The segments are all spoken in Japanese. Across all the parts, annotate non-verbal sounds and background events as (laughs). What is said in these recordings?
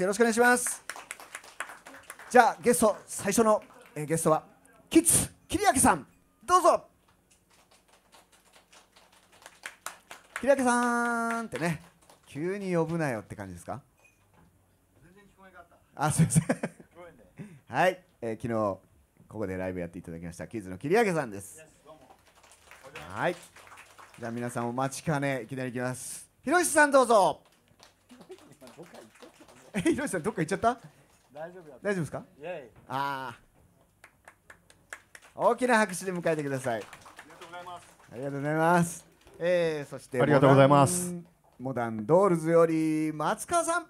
よろしくお願いしますじゃあゲスト最初の、えー、ゲストはキッズ桐明さんどうぞ桐明さんってね急に呼ぶなよって感じですかあすいませんはい、えー、昨日ここでライブやっていただきましたキッズの桐明さんですはいじゃあ皆さんお待ちかねいきなりいきますひろしさんどうぞ (laughs) え、ひろしさん、どっか行っちゃった大丈夫だ大丈夫ですかイイああ大きな拍手で迎えてくださいありがとうございますありがとうございますえー、そしてありがとうございますモダンドールズより松川さん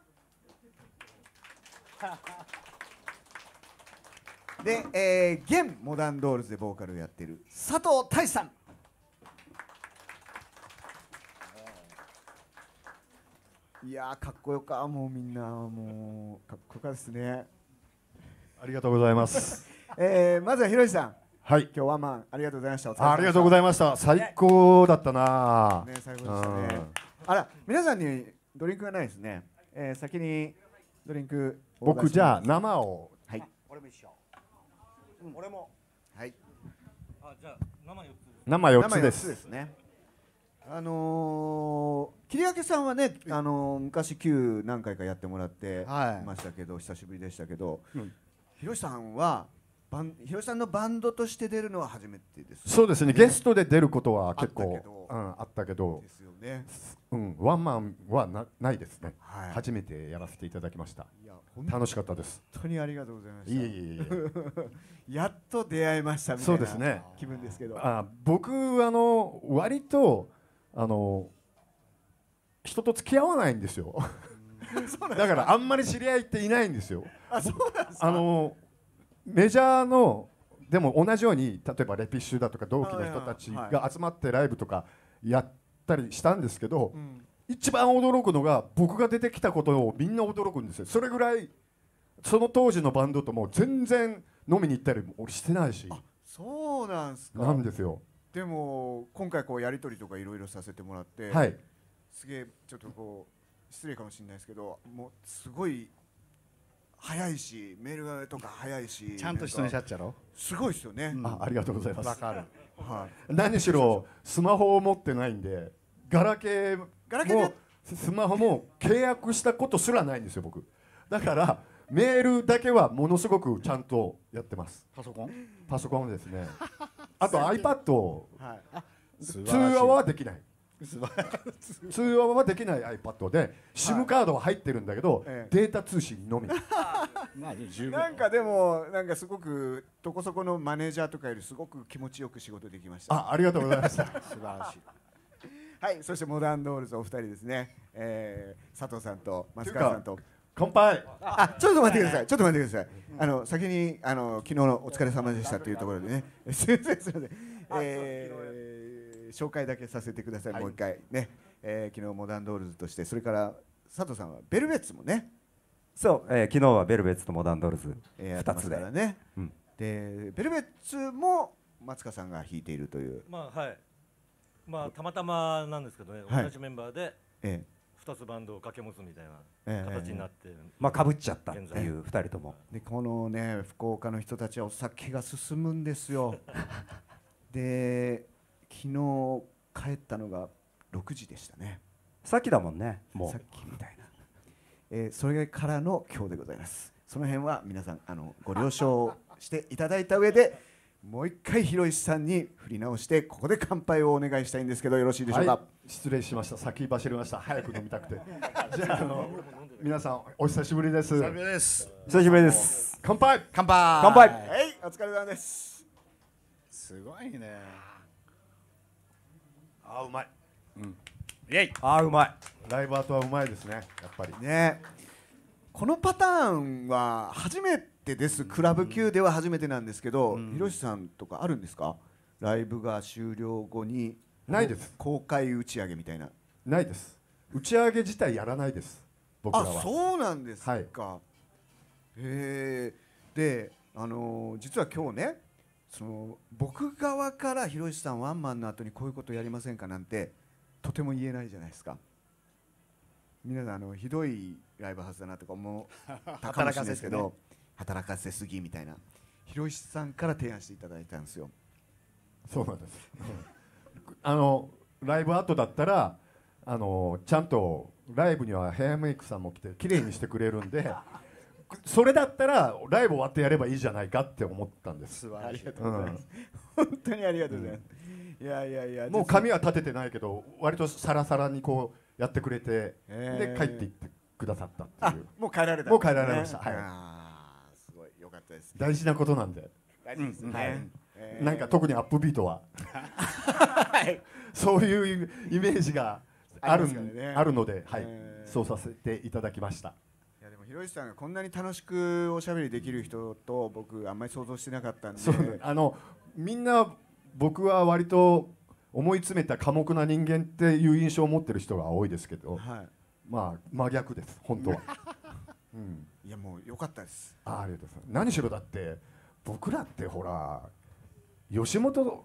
で、えー、現モダンドールズでボーカルをやっている佐藤大志さんいやかっこよかもうみんなもうかっこよかですねありがとうございます (laughs) えー、まずはひろしさんはい今日ワンマンありがとうございましたありがとうございました最高だったなね最高でしたねあら皆さんにドリンクがないですね、えー、先にドリンク僕じゃあ生をはい俺も一緒、うん、俺もはいあじゃあ生四つ生四つですですねあのー、桐明さんはね、あのー、昔 Q 何回かやってもらってましたけど、はい、久しぶりでしたけど、うん、ひろしさんはバンひろしさんのバンドとして出るのは初めてです、ね、そうですねゲストで出ることは結構あったけど,、うん、ワンマンはなないですね、はい、初めてやらせていただきました楽しかったです本当にありがとうございましたいえいえ (laughs) やっと出会いましたみたいな気分ですけど、ね、あ僕あの割とあの人と付き合わないんですよだからあんまり知り合いっていないんですよ。あそうなんですかあのメジャーのでも同じように例えばレピッシュだとか同期の人たちが集まってライブとかやったりしたんですけど、一番驚くのが僕が出てきたことをみんな驚くんですよそれぐらいその当時のバンドとも全然飲みに行ったりもしてないしそうなんすかなんですよでも今回こうやり取りとかいろいろさせてもらって、はい、すげえちょっとこう失礼かもしれないですけどもうすごい早いしメールがとか早いしちゃんと人にしゃっちゃろすごいですよね、うん、あありがとうございますわかる、はい、何しろスマホを持ってないんでガラケーもスマホも契約したことすらないんですよ僕だからメールだけはものすごくちゃんとやってますパソコンパソコンですねあと iPad を、はい、通話はできない。通話はできない iPad で SIM カードは入ってるんだけど、はい、データ通信のみ (laughs) なんかでもなんかすごくどこそこのマネージャーとかよりすごく気持ちよく仕事できましたあありがとうございました (laughs) 素晴らしいはいそしてモダンドールズお二人ですね、えー、佐藤さんと松川さんと乾杯あちょっと待ってくださいちょっと待ってくださいあの先にあの昨日のお疲れ様でしたというところでね (laughs) すみませんすみません、えー、紹介だけさせてください、もう一回ね、えー、昨日モダンドールズとしてそれから佐藤さんはベルベッツもねそう、えー、昨日はベルベッツとモダンドールズ2つで、えね、うん、でベルベッツも松川さんが弾いているというまあはいまあたまたまなんですけどね、はい、同じメンバーで、ええ2つバンドを掛け持つみたいな形になって、ええ、まあ、かぶっちゃったっていう2人ともでこのね福岡の人たちはお酒が進むんですよ (laughs) で昨日帰ったのが6時でしたねさっきだもんねもうさっきみたいな、えー、それからの今日でございますその辺は皆さんあのご了承していただいた上でもう一回広石さんに振り直してここで乾杯をお願いしたいんですけどよろしいでしょうか、はい、失礼しました先走りました早く飲みたくて (laughs) じゃああの皆さんお久しぶりです久しぶりです乾杯乾杯乾杯はいお疲れ様ですすごいねあうまいうんイエイあうまいライブ後はうまいですねやっぱりねこのパターンは初めててですクラブ級では初めてなんですけど、ひろしさんとかあるんですかライブが終了後にないです公開打ち上げみたいなないです打ち上げ自体やらないです僕らはあそうなんですか、はい、へえであのー、実は今日ねその僕側からろしさんワンマンの後にこういうことやりませんかなんてとても言えないじゃないですか皆さんあのひどいライブハウスだなとか思ったかもしれないですけど働かせすぎみたいな広石さんから提案していただいたんですよそうなんです (laughs) あのライブ後だったらあのちゃんとライブにはヘアメイクさんも来て綺麗にしてくれるんでそれだったらライブ終わってやればいいじゃないかって思ったんです素晴らしい、うん、本当にありがとうございます、うん、いやいやいやもう髪は立ててないけど割とサラサラにこうやってくれて、えー、で帰っていってくださったっていうもう帰られたもう帰られました、ね、はいです、ね、大事なことなんで大事ですね、うんはいなんか特にアップビートははい、(laughs) そういうイメージがあるね、あるので、はい、えー、そうさせていただきましたいやでもひろゆきさんがこんなに楽しくおしゃべりできる人と僕あんまり想像してなかったんでそう、あのみんな僕は割と思い詰めた寡黙な人間っていう印象を持ってる人が多いですけど、はい、まあ真逆です本当は。(laughs) うんいやもう良かったですあありがとうございます何しろだって僕らってほら吉本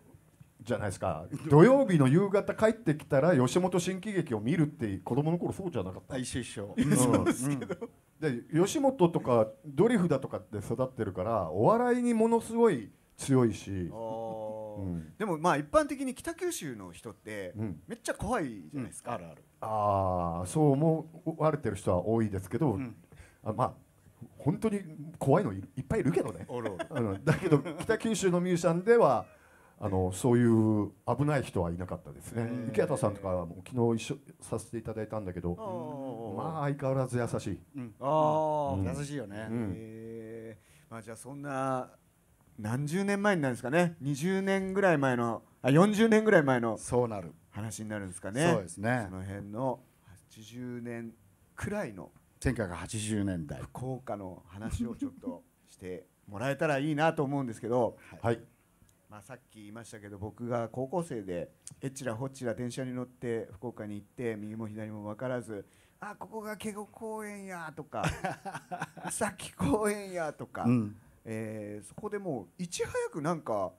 じゃないですか (laughs) 土曜日の夕方帰ってきたら吉本新喜劇を見るって子供の頃そうじゃなかった一緒一緒、うん、そうですけど、うん、で吉本とかドリフだとかって育ってるからお笑いにものすごい強いし、うん、でもまあ一般的に北九州の人ってめっちゃ怖いじゃないですか、あるあるあそう思われてる人は多いですけど、あまあ本当に怖いのいっぱいいるけどねおおだけど北九州のミュージシャンではあのそういう危ない人はいなかったですね池畑さんとかも昨日一緒させていただいたんだけどまあ相変わらず優しい、うん、ああ、うん、優しいよね、うん、えまあじゃあそんな何十年前になるんですかね20年ぐらい前のあ40年ぐらい前のそうなる話になるんですかねそうですねその辺の80年くらいの1980年代福岡の話をちょっとしてもらえたらいいなと思うんですけど、はい、まあ、さっき言いましたけど僕が高校生でえっちらほっちら電車に乗って福岡に行って右も左も分からずあここがケゴ公園やとかさっき公園やとか、うん、えー、そこでもういち早くなんか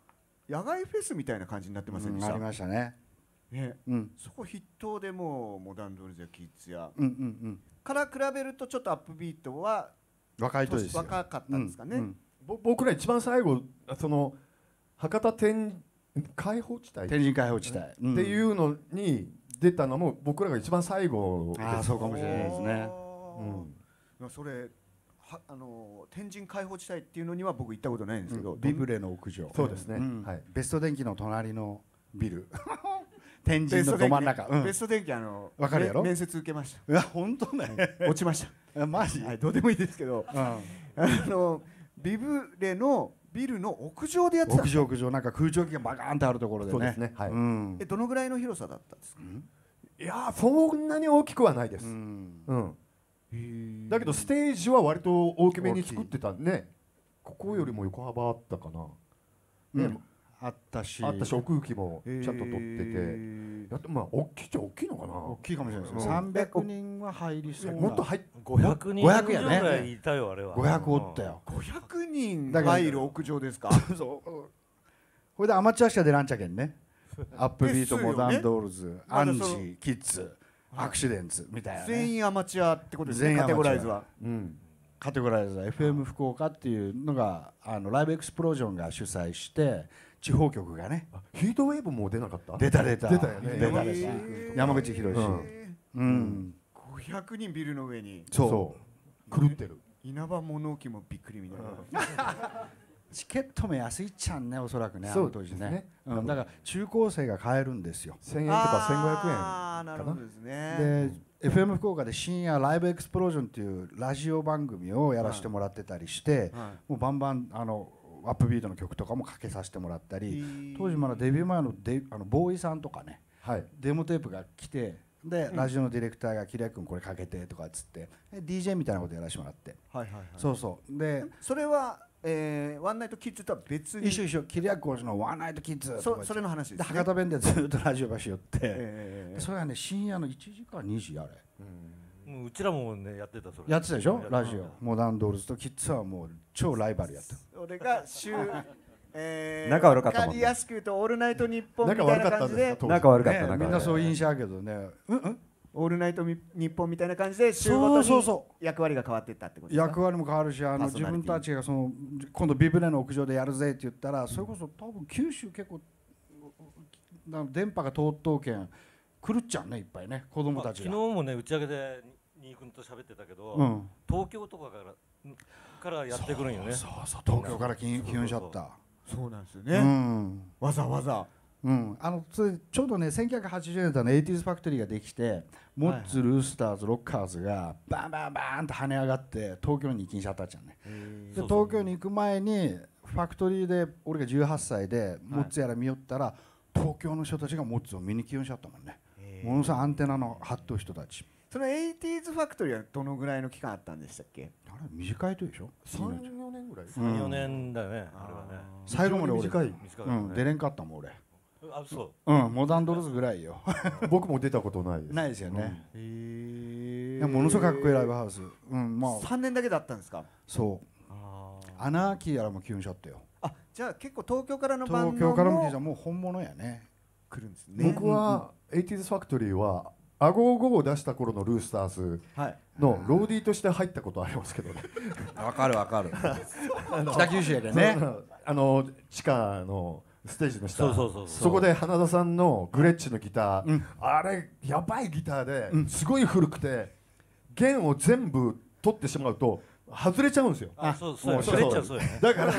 野外フェスみたいな感じになってませんでした、うん、ありましたねね、うん、そこ筆頭でもうモダンドルジャキッズや、うんうんうん、から比べるとちょっとアップビートは若い人です若かったんですかね、うんうん僕ら一番最後その博多天開放地帯天神開放地帯、うん、っていうのに出たのも僕らが一番最後あそうかもしれないですね、うん、それはあの天神開放地帯っていうのには僕行ったことないんですけど、うん、ビブレの屋上そうですね、はい、ベスト電機の隣のビル (laughs) 天神のど真ん中、ベスト天気あのわかるやろ面接受けましたいや本当ね、落ちましたマジ、はい、どうでもいいですけど、うん、あのビブレのビルの屋上でやってた屋上屋上なんか空調機がバカーンとあるところでねでね、はいうん、えどのぐらいの広さだったんですか、いやそんなに大きくはないです、うんだけどステージは割と大きめに作ってたんねここよりも横幅あったかな、ね、うんあったしあったし奥行きもちゃんと取ってて、えー、やっまあ大きいっちゃ大きいのかな大きいかもしれないですね、うん、300人は入りそうもっと入っ500人ぐらいいたよあれは500おったよ500人入る屋上ですかそうこれでアマチュアしか出らんちゃけんね (laughs) アップビート、ね、モダンドールズアンジーキッズアクシデンツみたいな、ね、全員アマチュアってことですねカテゴライズは、うん、カテゴライズは FM 福岡っていうのがあのライブエクスプロージョンが主催して地方局がねヒートウェーブも出なかった出た出た出たよね出た出た山口博士うん500人ビルの上にそう狂ってる稲葉物置もびっくりみたいなチケットも安いっちゃんねおそらくねそうですねうん、だから中高生が買えるんですよ1000円とか1500円かなるほどで,、ね、で FM 福岡で深夜ライブエクスプロージョンっていうラジオ番組をやらせてもらってたりして、もうバンバンあのアップビートの曲とかもかけさせてもらったり当時まだデビュー前のデあのボーイさんとかね、はい、デモテープが来てで、ラジオのディレクターが「桐谷君これかけて」とかっつって DJ みたいなことやらせてもらって、はいはいはい、そうそうでそれはえー、ワンナイトキッズとは別に一緒一緒桐谷君のワンナイトキッズそそれの話です、ね、博多弁でずっとラジオ場しよって、えー、それはね深夜の1時か2時あれ、うん、もううちらもねやってたそれやってたでしょラジオモダンドールズとキッズはもう超ライバルやった俺が週 (laughs) えー、仲悪かったもん、ね、カリアスキューとオールナイトニッポンみたいな感じで仲悪かったね、みんなそういう印象あるけどね、うんうんオールナイトニッポンみたいな感じで週ごとに役割が変わっていったってこと役割も変わるしあの自分たちがその今度ビブレの屋上でやるぜって言ったら、それこそ多分九州結構電波が通っとうけん狂っちゃうねいっぱいね子供たちが昨日もね打ち上げで新井君と喋ってたけど、うん、東京とかからからやってくるんよねそうそう東京から金融しちゃったそうなんですよね、うん、わざわざうん、あのちょうどね1980年代のエイ 80s ファクトリーができてモッツ、ルースターズロッカーズがバンバンバンと跳ね上がって東京に行きにしちゃったじゃんねで東京に行く前にファクトリーで俺が18歳でモッツやら見よったら、東京の人たちがモッツを見に来ようしちゃったもんねものすごいアンテナの張っとう人たちその 80s ファクトリーはどのぐらいの期間あったんでしたっけあれ短いとでしょ34年ぐらい三四年だよねあれはね最後まで俺短い短い、うん、出れんかったもん俺あそううんモダンドルズぐらいよ (laughs) 僕も出たことないですないですよね、へえものすごくかっこいいライブハウス、うんまあ、3年だけだったんですかそうアナーキーやらも急にしちゃったよあじゃあ結構東京からのバンドも東京からももう本物やね来るんですね僕は、80s ファクトリーはあごをを出した頃のルースターズのローディーとして入ったことありますけどね。(laughs) わかるわかる。北九州でね。あの地下のステージの下。そうそうそうそこで花田さんのグレッチのギター、うん、あれやばいギターで、すごい古くて弦を全部取ってしまうと。外れちゃうんですよ。あ、そうそう。そうだから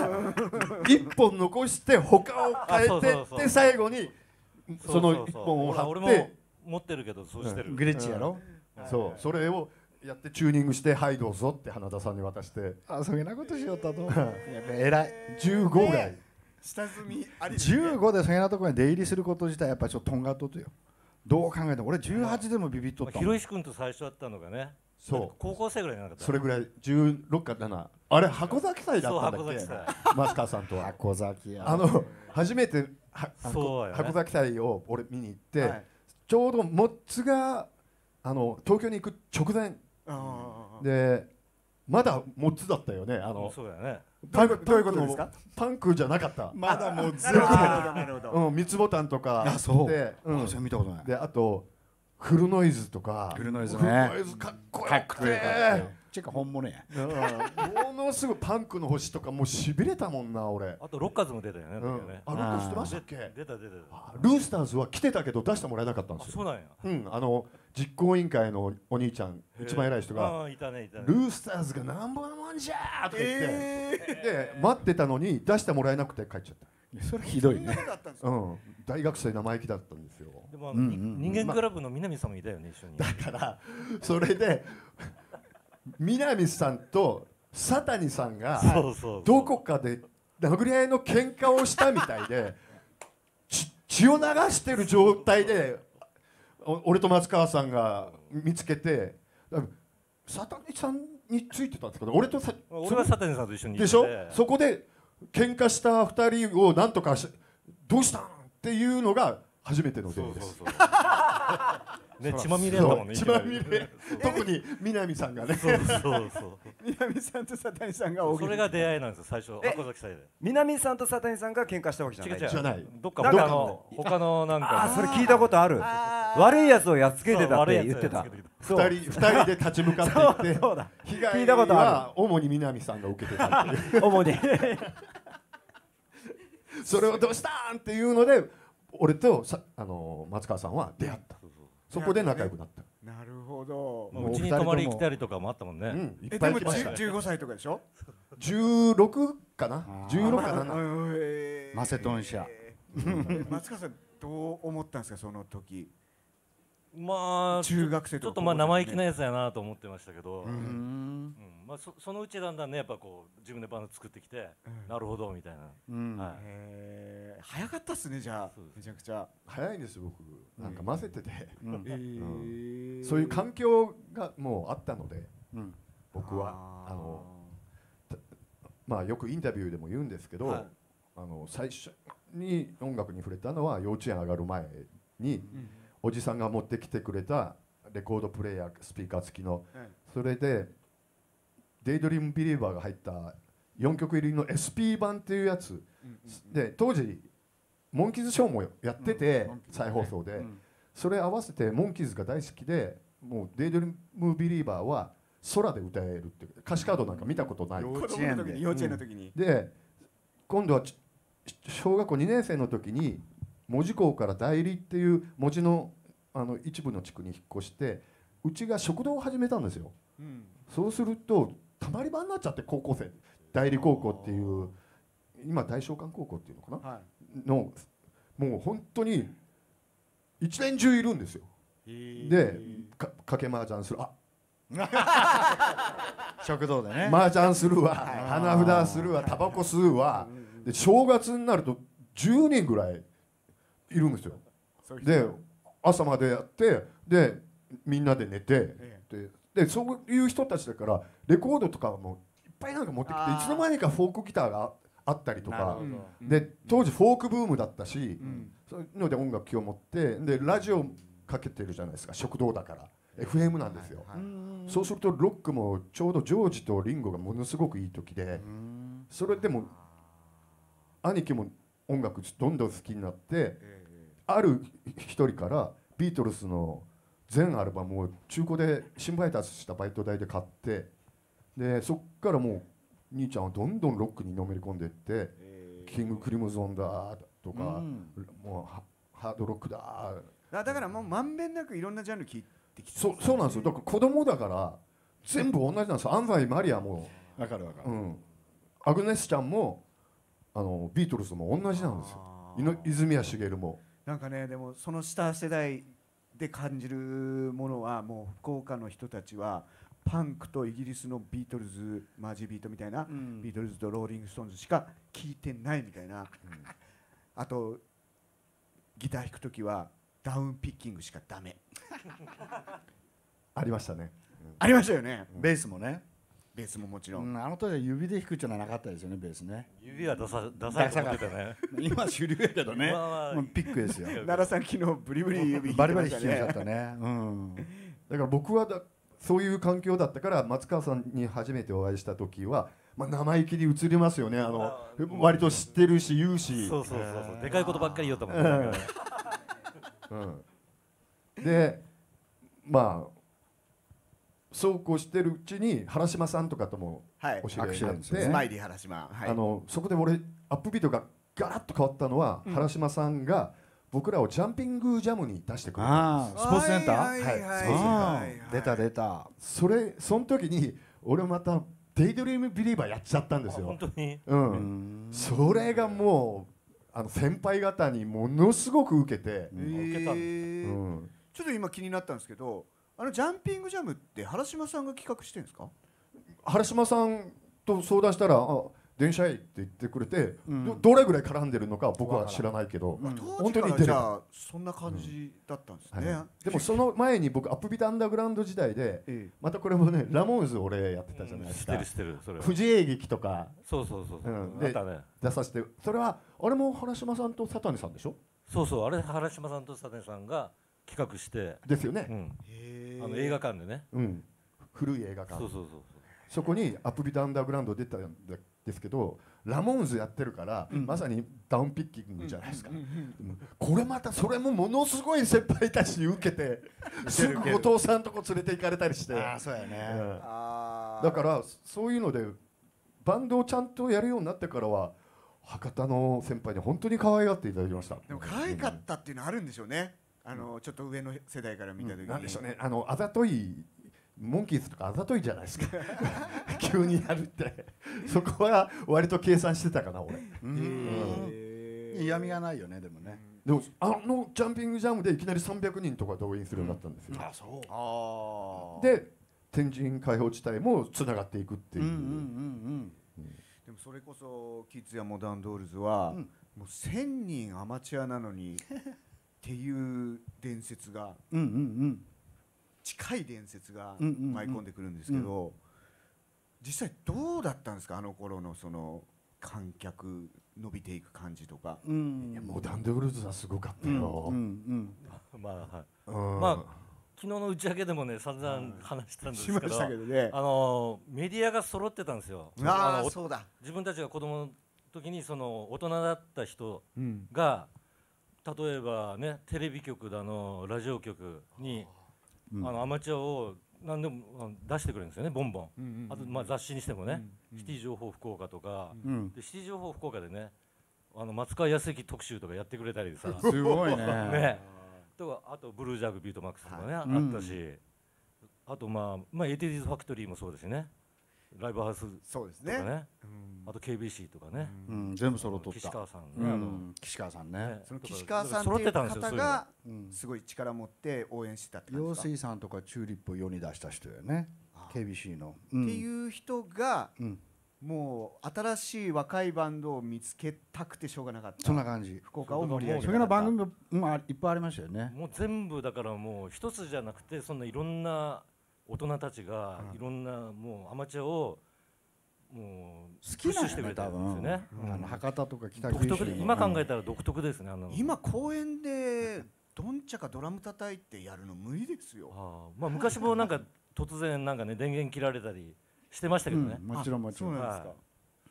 一本残して他を変えてっ最後にその一本を張って。持ってるけどそうしてる、うん、グレッチやろ、うん、そうそれをやってチューニングして「はいどうぞ」って花田さんに渡してあそげなことしよったと (laughs) やっ偉い15ぐらい、下積みあり、15でそげなとこに出入りすること自体やっぱちょっととんがっととよどう考えても俺18でもビビっとった、ま広石君と最初だったのがねそう高校生ぐらいじゃなかったそれぐらい16か7あれ箱崎祭だったんだっけマスターさんとは箱崎やあの初めては箱崎祭を俺見に行って、はい、ちょうどモッツがあの東京に行く直前でまだモッツだったよねあのそうだねどういうことですかパンクじゃなかったまだもうずっとうん三つボタンとかあそうで、うん、見たことないであとフルノイズとかフルノイズねフルノイズかっこよくてちか本物や、ものすごいパンクの星とかもうしびれたもんな俺あとロッカーズも出たよね,、うん、ねあロッカーズ出ましたっけ出た出たルースターズは来てたけど出してもらえなかったんですよそうなんや、うん、あの実行委員会のお兄ちゃん一番偉い人が「いたねいたね、ルースターズがなんぼのもんじゃ!」とか言って、えー、で待ってたのに出してもらえなくて帰っちゃったそれひどいね。うん、大学生生意気だったんですよ。でも、うんうん、人間クラブの南さんもいたよね、一緒に。だから、それで南さんと佐谷さんがどこかで殴り合いの喧嘩をしたみたいで (laughs) 血を流してる状態で俺と松川さんが見つけて佐谷さんについてたんですけど俺とさ俺は佐谷さんと一緒にでしょそこで喧嘩した2人をなんとかしどうしたんっていうのが初めてのデです。そうそうそうね血まみれだもんね血まみれ特に南さんがねそうそうそう (laughs) 南さんと佐谷さんがそれが出会いなんですよ最初箱崎祭で南さんと佐谷さんが喧嘩したわけじゃない違う違うどっかの他のなんかそれ聞いたことある悪い奴をやっつけてたって言ってた二人二人で立ち向かっていって被害は主に南さんが受けてた主にそれをどうしたんっていうので俺とさあの松川さんは出会ったそこで仲良くなった。なるほど。うちに泊まり来たりとかもあったもんね。ういっぱい来ました。十五歳とかでしょ？十六かな？十六かな、マセトン社。松川さんどう思ったんですかその時？まあ中学生ちょっとまあ生意気なやつやなと思ってましたけど。うんまあ、そそのうちだんだんねやっぱこう自分でバンド作ってきて、うんなるほどみたいな、うんはいへ早かったっすねじゃあめちゃくちゃ、早いんですよ僕なんか混ぜてて、うんえーそういう環境がもうあったのでうん僕はあのまあよくインタビューでも言うんですけど、はいあの最初に音楽に触れたのは幼稚園上がる前にうんおじさんが持ってきてくれたレコードプレーヤースピーカー付きのそれでデイドリームビリーバーが入った4曲入りの SP 版っていうやつ、で当時モンキーズショーもやってて、再放送で、それ合わせてモンキーズが大好きでもう「デイドリームビリーバー」は空で歌えるって歌詞カードなんか見たことない幼稚園の時に幼稚園の時に、で今度は小学校2年生の時に門司港から代理っていう文字のあの一部の地区に引っ越してうちが食堂を始めたんですよ、うん、そうするとたまり場になっちゃって高校生代理高校っていう今大正館高校っていうのかな、はい、のもう本当に一年中いるんですよ。でかかけ麻雀するあ (laughs) 食堂でね麻雀するわ花札するわタバコ吸うわで正月になると10人ぐらいいるんですよで朝までやってでみんなで寝て、ででそういう人たちだからレコードとかもいっぱいなんか持ってきていつの間にかフォークギターがあったりとかで当時フォークブームだったし、そういうので音楽を持ってでラジオかけてるじゃないですか食堂だから。FM なんですよ、そうするとロックもちょうどジョージとリンゴがものすごくいい時でそれでも兄貴も音楽どんどん好きになって、ある一人からビートルズの全アルバムを中古で新配達したバイト代で買ってでそこからもう兄ちゃんはどんどんロックにのめり込んでいって、キングクリムゾンだとか、もうハードロックだだからもうまんべんなくいろんなジャンル聞いてきてそうそうなんですよだから子供だから全部同じなんですよ安イ・マリアもわかるわかる、アグネスちゃんもあのビートルズも同じなんですよ泉谷しげるもなんかねでもその下世代で感じるものはもう福岡の人たちはパンクとイギリスのビートルズマジビートみたいな、うん、ビートルズとローリング・ストーンズしか聴いてないみたいな、うん、あとギター弾く時はダウンピッキングしかダメ (laughs) ありましたね、うん、ありましたよね、ベースもねベースももちろん、うん、あの当時は指で弾くっていうのはなかったですよねベースね指は出さ出さサいと思ってたね今主流やけどね、まあ、もうピックですよ奈良さん昨日ブリブリ指、ね、バリバリ弾きまったね、うん、だから僕はだそういう環境だったから松川さんに初めてお会いした時はまあ、生意気に映りますよねあの割と知ってるし言うしそうそうそうそうでかいことばっかり言おうと思って、うん、でまあそうこうしてるうちに原島さんとかともお知り合いになって、はい、スマイリー原島、はい、あのそこで俺アップビートがガラッと変わったのは、うん、原島さんが僕らをジャンピングジャムに出してくれたスポーツセンターはい、はい、はい、出た出たそれその時に俺またデイドリームビリーバーやっちゃったんですよ本当にうんそれがもうあの先輩方にものすごく受けて、受けた、うん、ちょっと今気になったんですけどあのジャンピングジャムって原島さんが企画してるんですか原島さんと相談したらあ電車へって言ってくれて、うん、どれぐらい絡んでるのか僕は知らないけど、うん、本当にじゃあそんな感じだったんですね、うんはい、でもその前に僕アップビートアンダーグラウンド時代で、ええ、またこれもねラモーンズ俺やってたじゃないですか、うん、知ってる知ってる藤営劇とかそうそうそうそう、うん、で、ね、出させてそれはあれも原島さんと佐谷さんでしょそうそうあれ原島さんと佐谷さんが企画してですよね、うん、あの映画館でね、うん、古い映画館そうそうそうそこにアプリダンダーグラウンド出たんですけどラモーンズやってるから、うん、まさにダウンピッキングじゃないですか、これまたそれもものすごい先輩たちに受けてすぐ後藤さんとこ連れて行かれたりしてあそうやね、うん、だからそういうのでバンドをちゃんとやるようになってからは博多の先輩に本当に可愛がっていただきましたでも可愛かったっていうのあるんでしょうね、あのちょっと上の世代から見た時に、なんでしょうねあのあざといモンキーズとかあざといじゃないですか (laughs) 急にやるってそこは割と計算してたかな俺、嫌味がないよねでもね、でもあのジャンピングジャムでいきなり300人とか動員するようになったんですよ、あそうあで天神解放地帯もつながっていくっていう,、でもそれこそキッズやモダンドールズは、もう1000人アマチュアなのに (laughs) っていう伝説が、近い伝説が舞い込んでくるんですけど、実際どうだったんですかあの頃のその観客伸びていく感じとか、うん、いやモダン・ドブルーズはすごかったよ、(laughs) まあはい、まあ昨日の打ち上げでもね散々話したんですけど、あのメディアが揃ってたんですよあだ自分たちが子供の時にその大人だった人が、例えばねテレビ局だのラジオ局にあのアマチュアを何でも出してくれるんですよねボンボン、あとまあ雑誌にしてもね、シティ情報福岡とか、でシティ情報福岡でねあの松川康之特集とかやってくれたりさ (laughs) すごいね (laughs) ねとかあとブルージャグビートマックスとかね、あったし、あとまあ、まあ、エティィズファクトリーもそうですね、ライブハウスとかねそうですね、あと KBC とかね、うん、全部揃っとった岸川さん、ね、うん、岸川さんね岸川さんっていう方がすごい力持って応援してたって陽水さんとかチューリップを世に出した人よね KBC の、うん、っていう人が、うんもう新しい若いバンドを見つけたくてしょうがなかったそんな感じ福岡を盛り上げそれの番組も、まあ、いっぱいありましたよねもう全部だからもう一つじゃなくてそんないろんな大人たちがいろんなもうアマチュアをもう好きなしてくれたんですよね、うん、博多とか北九州今考えたら独特ですねあの今公園でどんちゃかドラム叩いてやるの無理ですよあ、まあ、昔もなんか突然なんかね電源切られたりしてましたけどね、うん、もちろんもちろん、ですか。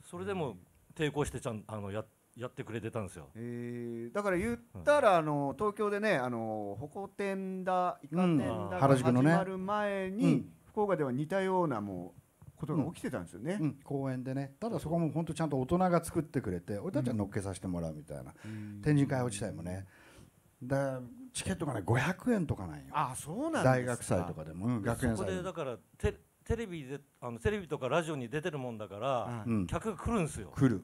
それでも抵抗してちゃんあのやっやってくれてたんですよ、えー、だから言ったら、あの東京でねあのホコ天だイカ天だが始まる前に、うん福岡では似たようなもうことが起きてたんですよね、うんうん、公園でねただそこも本当ちゃんと大人が作ってくれて俺たちは乗っけさせてもらうみたいな、うん、展示会自体もねだチケットがね500円とかなんよあそうなん大学祭とかでも、学園祭そこでだからテテレビであのテレビとかラジオに出てるもんだから、うん、客が来るんですよ来る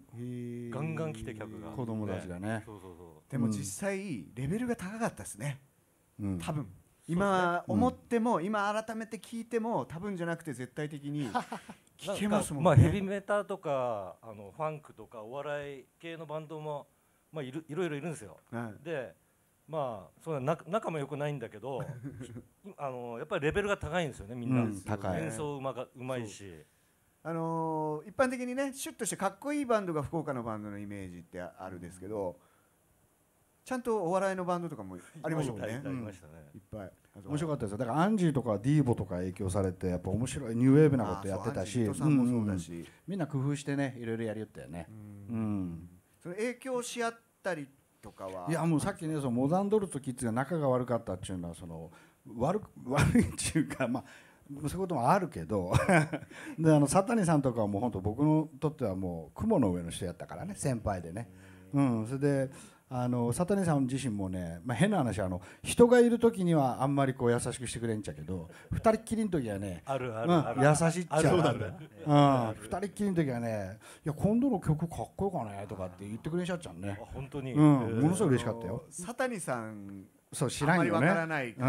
ガンガン来て客が子供たちがね、ね、そうそうそうでも実際レベルが高かったですね、うん、多分今、思っても、うん、今改めて聞いても多分じゃなくて絶対的に聞けますもんねまあ、ヘビメタとかあのファンクとかお笑い系のバンドも、まあ、いるいろいろいるんですよ、はい、でまあそうな仲も良くないんだけど (laughs) あのやっぱりレベルが高いんですよねみんな、うん高い演奏うまがうまいしあのー一般的にねシュッとしてかっこいいバンドが福岡のバンドのイメージってあるんですけどちゃんとお笑いのバンドとかもありましたもんねいっぱいあぱい面白かったですよだからアンジーとかディーボとか影響されてやっぱ面白いニューウェーブなことやってたしみんな工夫してねいろいろやりよったよねうんその影響し合ったりとかはいやもうさっきねそのモダンドルとキッズが仲が悪かったっていうのはその悪 (laughs) 悪いっていうかまあそういうこともあるけど (laughs) であの佐谷さんとかはもう本当僕にとってはもう雲の上の人やったからね先輩でね、うん、それであのサタニさん自身もね、まあ、変な話あの人がいる時にはあんまりこう優しくしてくれんちゃけど (laughs) 二人っきりの時はねあるある、まあ、優しいっちゃううん、二人っきりの時はねいや今度の曲かっこよかねとかって言ってくれんしゃっちゃんね本当に、うん、ものすごい嬉しかったよサタニさんそう知らんよねう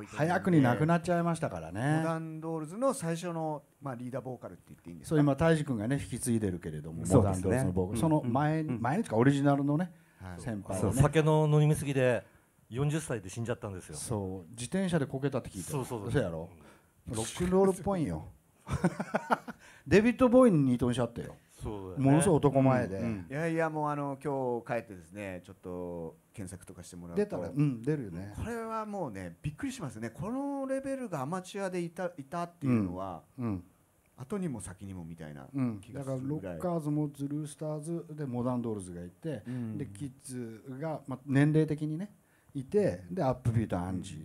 ん、早くになくなっちゃいましたからねモダンドールズの最初の、まあ、リーダーボーカルって言っていいんですかそう今泰治君がね引き継いでるけれどもモダンドールズのボーカル、その前,、前にとかオリジナルのね、先輩、ね、酒の飲み過ぎで40歳で死んじゃったんですよそう自転車でこけたって聞いたそうそうそうやろ、うロックンロールっぽいよ (laughs) デビッド・ボーイに二トンしちゃったよそうだね、ものすごい男前で、いやいやもうあの今日帰ってですねちょっと検索とかしてもらうと出たらうん出るよねこれはもうねびっくりしますねこのレベルがアマチュアでいたいたっていうのは、うん、うん後にも先にもみたいな気がするぐらい、うん、だからロッカーズもズルースターズでモダンドールズがいて、うん、でキッズが、まあ、年齢的にねいてでアップビートアンジー、うん、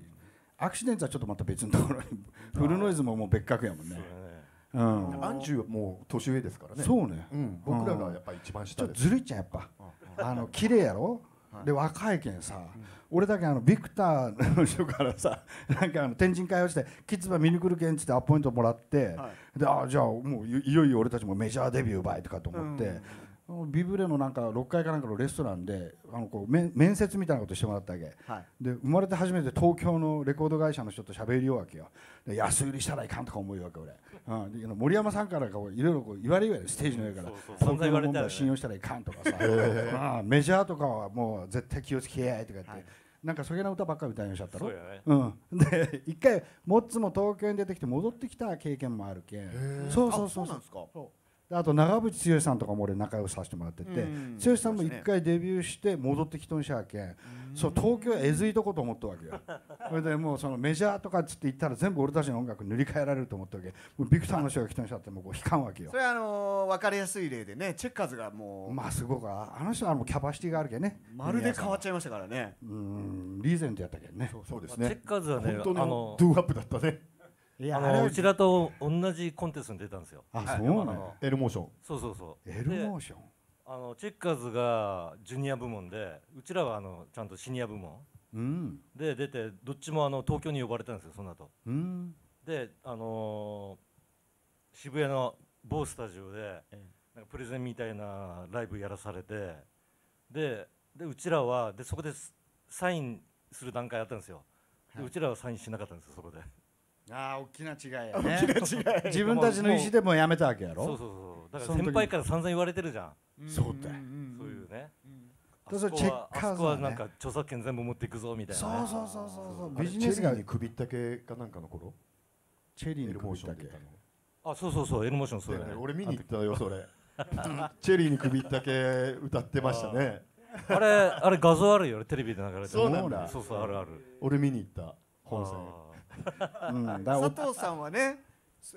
アクシデンツはちょっとまた別のところに (laughs) フルノイズももう別格やもんね。うん、アンジュはもう年上ですからね。そうね。僕らがやっぱ一番下ずるいっちゃやっぱ。あの綺麗やろ。で若いけんさ、俺だけあのビクターの人からさ (laughs) なんかあの天神会をしてキッズは見に来るけんっつってアポイントもらって、であじゃあもういよいよ俺たちもメジャーデビューばいとかと思って。ビブレのなんか6階かなんかのレストランであのこう面接みたいなことしてもらったわけ、はい、で生まれて初めて東京のレコード会社の人と喋りようわけよ安売りしたらいかんとか思うわけ俺うん、森山さんからいろいろ言われるわれステージの上から東京信用したらいかんとかさ、まあ、メジャーとかはもう絶対気をつけやいとか言って、はい、なんかそげな歌ばっかり歌いましちゃったろう、ね、うん、で一回モッツも東京に出てきて戻ってきた経験もあるけんそうそうそうそうあと長渕剛さんとかも俺仲良くさせてもらってて、剛さんも一回デビューして戻ってきとんしゃあけん、そう東京えずいとこと思ったわけよ (laughs) それでもうそのメジャーとかっつって言ったら全部俺たちの音楽塗り替えられると思ったわけもうビクターの人が来た人だってもうこう悲観わけよそれはあのー、分かりやすい例でねチェッカーズがもうまあすごくあの人はもうキャパシティがあるけねまるで変わっちゃいましたからねうんリーゼントやったけどねそうですね、まあ、チェッカーズはね本当にあのドゥーアップだったねいやあのうちらと同じコンテストに出たんですよ。あ、そうなの。エルモーション。そうそうそう。エルモーション。あのチェッカーズがジュニア部門でうちらはあのちゃんとシニア部門、うん、で出てどっちもあの東京に呼ばれたんですよその後、うん、であのー、渋谷の某スタジオでなんかプレゼンみたいなライブやらされてででうちらはでそこでサインする段階あったんですよ、でうちらはサインしなかったんですよそこでああ大きな違いやね自分たちの意思でもやめたわけやろそうそうそうだから先輩から散々言われてるじゃんそうだよそういうねあそチェッはなんか著作権全部持っていくぞみたいな、そうそうそうそうビジネスがに首ったけかなんかの頃チェリーに首ったけあそうそうそうエルモーションそうだね俺見に行ったよそれ (laughs) チェリーに首ったけ歌ってましたね (laughs) あれあれ画像あるよテレビで流れてるそうなんだそうそうあるある俺見に行った本佐藤さんはね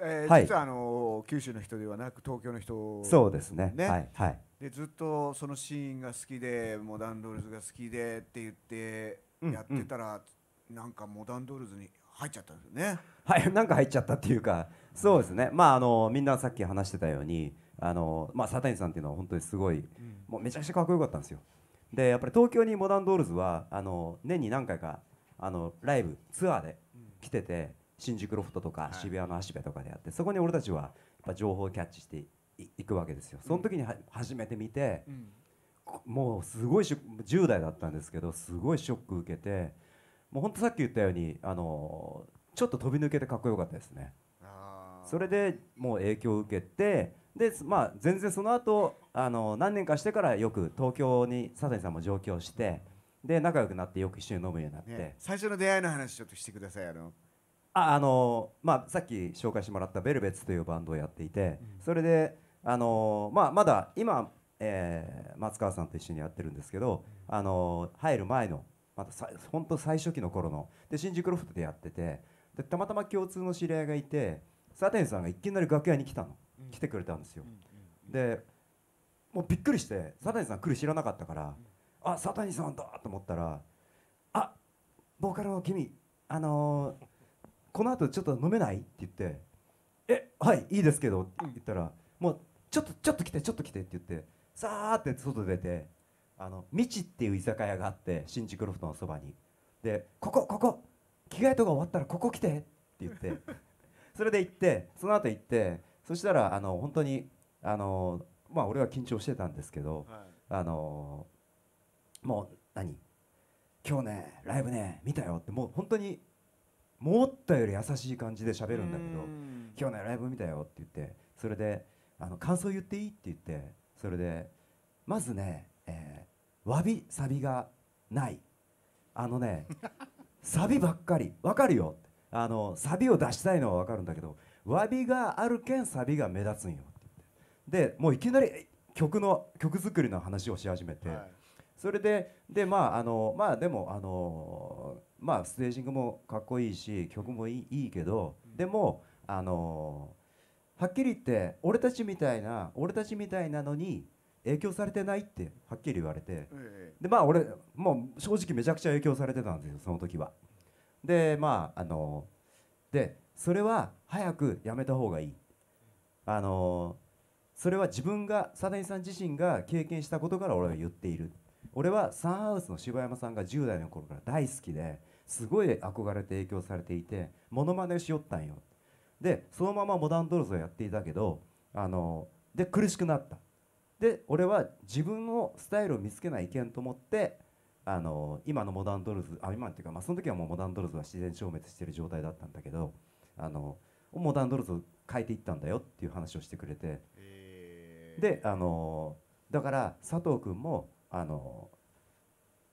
えー、実はあの九州の人ではなく東京の人、ね、そうですねはいはい、でずっとそのシーンが好きでモダンドールズが好きでって言ってやってたら、うんうん、なんかモダンドールズに入っちゃったんですねはい (laughs) なんか入っちゃったっていうかそうですね、まああのみんなさっき話してたようにあの、まあ、サタインさんっていうのは本当にすごい、うん、もうめちゃくちゃかっこよかったんですよでやっぱり東京にモダンドールズはあの年に何回かあのライブツアーで来てて、うん新宿ロフトとか渋谷の足部とかであって、そこに俺たちはやっぱ情報をキャッチしていくわけですよ。その時に初めて見て、もうすごいし10代だったんですけどすごいショック受けてもうほんとさっき言ったようにあのちょっと飛び抜けてかっこよかったですね。それでもう影響を受けてで、まあ、全然その後あの何年かしてからよく東京に佐谷さんも上京してで仲良くなってよく一緒に飲むようになって、ね、最初の出会いの話ちょっとしてくださいあのああのまあ、さっき紹介してもらったベルベッツというバンドをやっていて、うん、それであの、まあ、まだ今、えー、松川さんと一緒にやってるんですけど、うん、あの入る前のまた本当最初期の頃ので新宿ロフトでやっててでたまたま共通の知り合いがいてサテンさんがいきなり楽屋に来たの、うん、来てくれたんですよ、でもうびっくりしてサタニさん来る知らなかったから、うん、あサタニさんだと思ったらあボーカルの君あのーこの後ちょっと飲めない?」って言って「えはいいいですけど」って言ったら「もうちょっとちょっと来てちょっと来て」って言ってさーって外出てあの道っていう居酒屋があって新宿ロフトのそばにで「ここここ着替えとか終わったらここ来て」って言って (laughs) それで行ってその後行ってそしたらあの本当にあのまあ俺は緊張してたんですけど、はい、あのもう何今日ねライブね見たよってもう本当に思ったより優しい感じで喋るんだけど「今日のライブ見たよ」って言ってそれであの「感想言っていい?」って言ってそれでまずね、えわびさびがないあのね (laughs) サビばっかりわかるよあのサビを出したいのはわかるんだけどわびがあるけんサビが目立つんよって言ってでもういきなり曲の曲作りの話をし始めて。はいそれででまああのまあでもあのまあステージングもかっこいいし曲もいいけど、でもあのはっきり言って俺たちみたいな俺たちみたいなのに影響されてないってはっきり言われて、ええ、でまあ俺もう正直めちゃくちゃ影響されてたんですよその時は。でまああのでそれは早くやめた方がいい。あのそれは自分がサダイさん自身が経験したことから俺は言っている。俺はサンハウスの柴山さんが10代の頃から大好きですごい憧れて影響されていてモノマネをしよったんよでそのままモダンドルズをやっていたけどあので苦しくなったで俺は自分のスタイルを見つけないけんと思ってあの今のモダンドルズあ今っていうか、まあ、その時はもうモダンドルズは自然消滅してる状態だったんだけどあのモダンドルズを変えていったんだよっていう話をしてくれて、えー、であのだから佐藤君もあの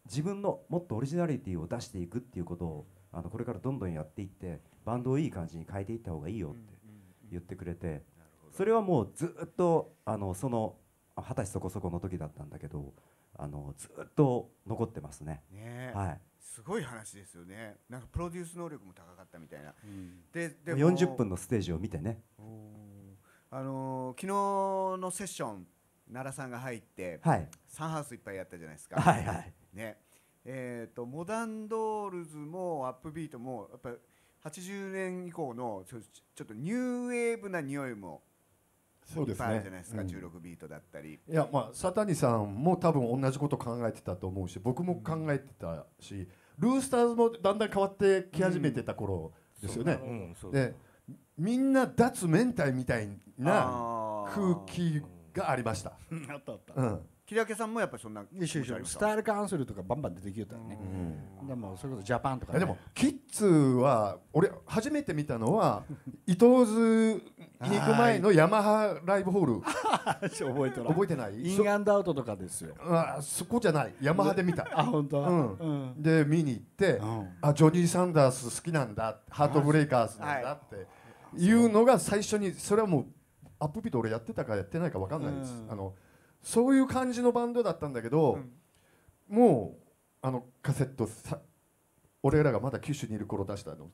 自分のもっとオリジナリティを出していくっていうことをあのこれからどんどんやっていってバンドをいい感じに変えていった方がいいよって言ってくれてそれはもうずっとあのその二十歳そこそこの時だったんだけどあのずっと残ってますね。ねはい、すごい話ですよねなんかプロデュース能力も高かったみたいな、うん、でで40分のステージを見てねあの昨日のセッション奈良さんが入って、はい、サンハウスいっぱいやったじゃないですか。はいはい、ねえーと、モダンドールズもアップビートもやっぱ80年以降のちょちょっとニューウェーブな匂いもそうですね、いっじゃないですか、うん、ビートだったりいやまあ佐谷さんも多分同じこと考えてたと思うし僕も考えてたし、ルースターズもだんだん変わってき始めてた頃ですよね、うん、でみんな脱明太みたいな空気がありました。あったあった。うん。切りさんもやっぱりそんな一緒一緒スタイルカウンセルとかバンバン出てきよったね、うん、でもそれこそジャパンとか、ね、でもキッズは俺初めて見たのは (laughs) 伊東津に行く前のヤマハライブホール (laughs) 覚えてない覚えてないインアンドアウトとかですよあそこじゃないヤマハで見た (laughs) あ本当、うん、うん、で見に行って、うん、あジョニー・サンダース好きなんだハートブレイカーズなんだっていうのが最初にそれはもうアップビート俺やってたかやってないか分かんないです、うん、あのそういう感じのバンドだったんだけど、うん、もうあのカセットさ俺らがまだ九州にいる頃出したの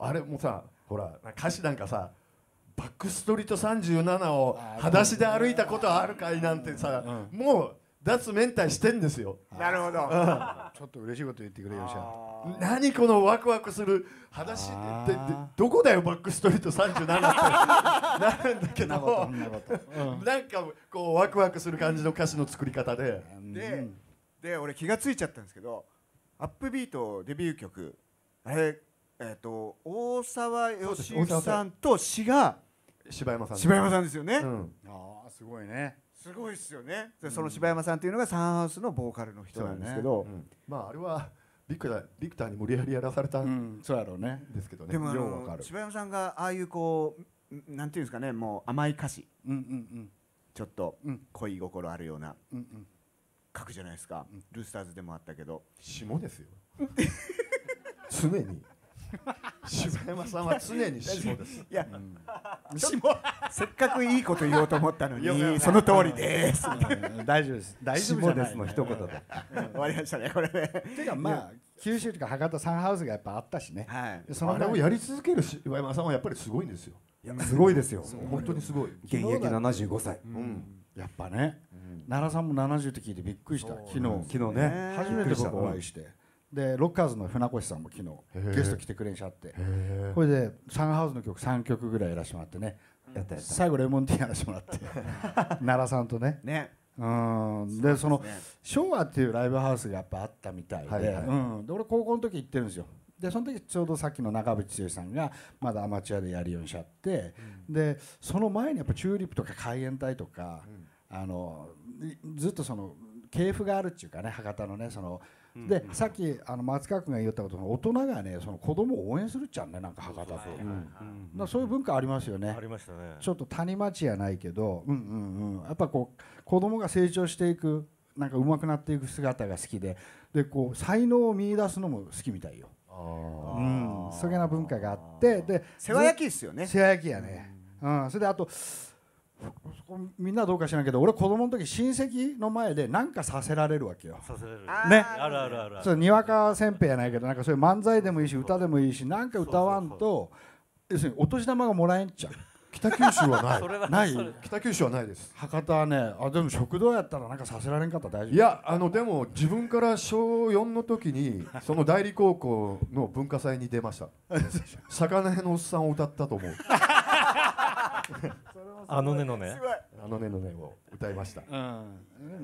あれもさほら歌詞なんかさ「バックストリート37」を裸足で歩いたことあるかいなんてさ、うん、もう。脱メンタしてんですよ。なるほど。ちょっと嬉しいこと言ってくれよしゃ。何このワクワクする話ってどこだよバックストリート37って (laughs) なるんだけどなんかこうワクワクする感じの歌詞の作り方で。でで俺気が付いちゃったんですけどアップビートデビュー曲あれ、えっと、大沢良さんと詩が柴山さん柴山さんですよね。ああすごいね。すごいっすよね、うん、その柴山さんというのがサンハウスのボーカルの人なんですけど、ねうん、まああれはビクタービクターに無理やりやらされた、ん、そうやろうねですけどねでも柴山さんがああいうこうなんていうんですかねもう甘い歌詞、うんうんうん、ちょっと恋心あるような、うんうん、書くじゃないですか、ルースターズでもあったけど下ですよ常に柴山さんは常に下です。いや、うん、せっかくいいこと言おうと思ったのに、その通りです。大丈夫です。大丈夫ですもの一言で。終わりましたね、これね。ていうか、まあ、九州とか博多サンハウスがやっぱあったしね。はい。そのあれをやり続ける柴山さんはやっぱりすごいんですよ。すごいですよ。本当にすごい。現役七十五歳。うん。やっぱね、奈良さんも70って聞いてびっくりした昨日昨日ね初めて僕お会いして。でロッカーズの船越さんも昨日ゲスト来てくれんしゃってこれでサンハウスの曲3曲ぐらいやらせてもらってね最後レモンティーやらせてもらって (laughs) 奈良さんとね。ねうんで、ね、その昭和っていうライブハウスがやっぱあったみたいではいはいうん、で俺高校の時行ってるんですよでその時ちょうどさっきの中渕剛さんがまだアマチュアでやるようにしちゃって、うん、でその前にやっぱチューリップとか海援隊とか、うん、あのずっとその系譜があるっていうかね博多のねその。でさっきあの松川君が言ったことの大人がねその子供を応援するっちゃうねなんか博多と、はそういう文化ありますよねありましたねちょっと谷町やないけど、うんうんうん、やっぱこう子供が成長していくなんか上手くなっていく姿が好きででこう才能を見出すのも好きみたいよ。あうん、そげな文化があってで世話焼きですよね世話焼きやね、うん、それであとそこみんなどうか知らんけど俺子供の時親戚の前で何かさせられるわけよ。させられるねあるあるあるそうにわかせんぺやないけどなんかそういう漫才でもいいし歌でもいいし何か歌わんと要するにお年玉がもらえんちゃう。北九州はないはない北九州はないです博多はねあでも食堂やったらなんかさせられんかったら大丈夫いやあのでも自分から小4の時にその代理高校の文化祭に出ました (laughs) 魚屋のおっさんを歌ったと思うあのねのねあのねのねを歌いました、うん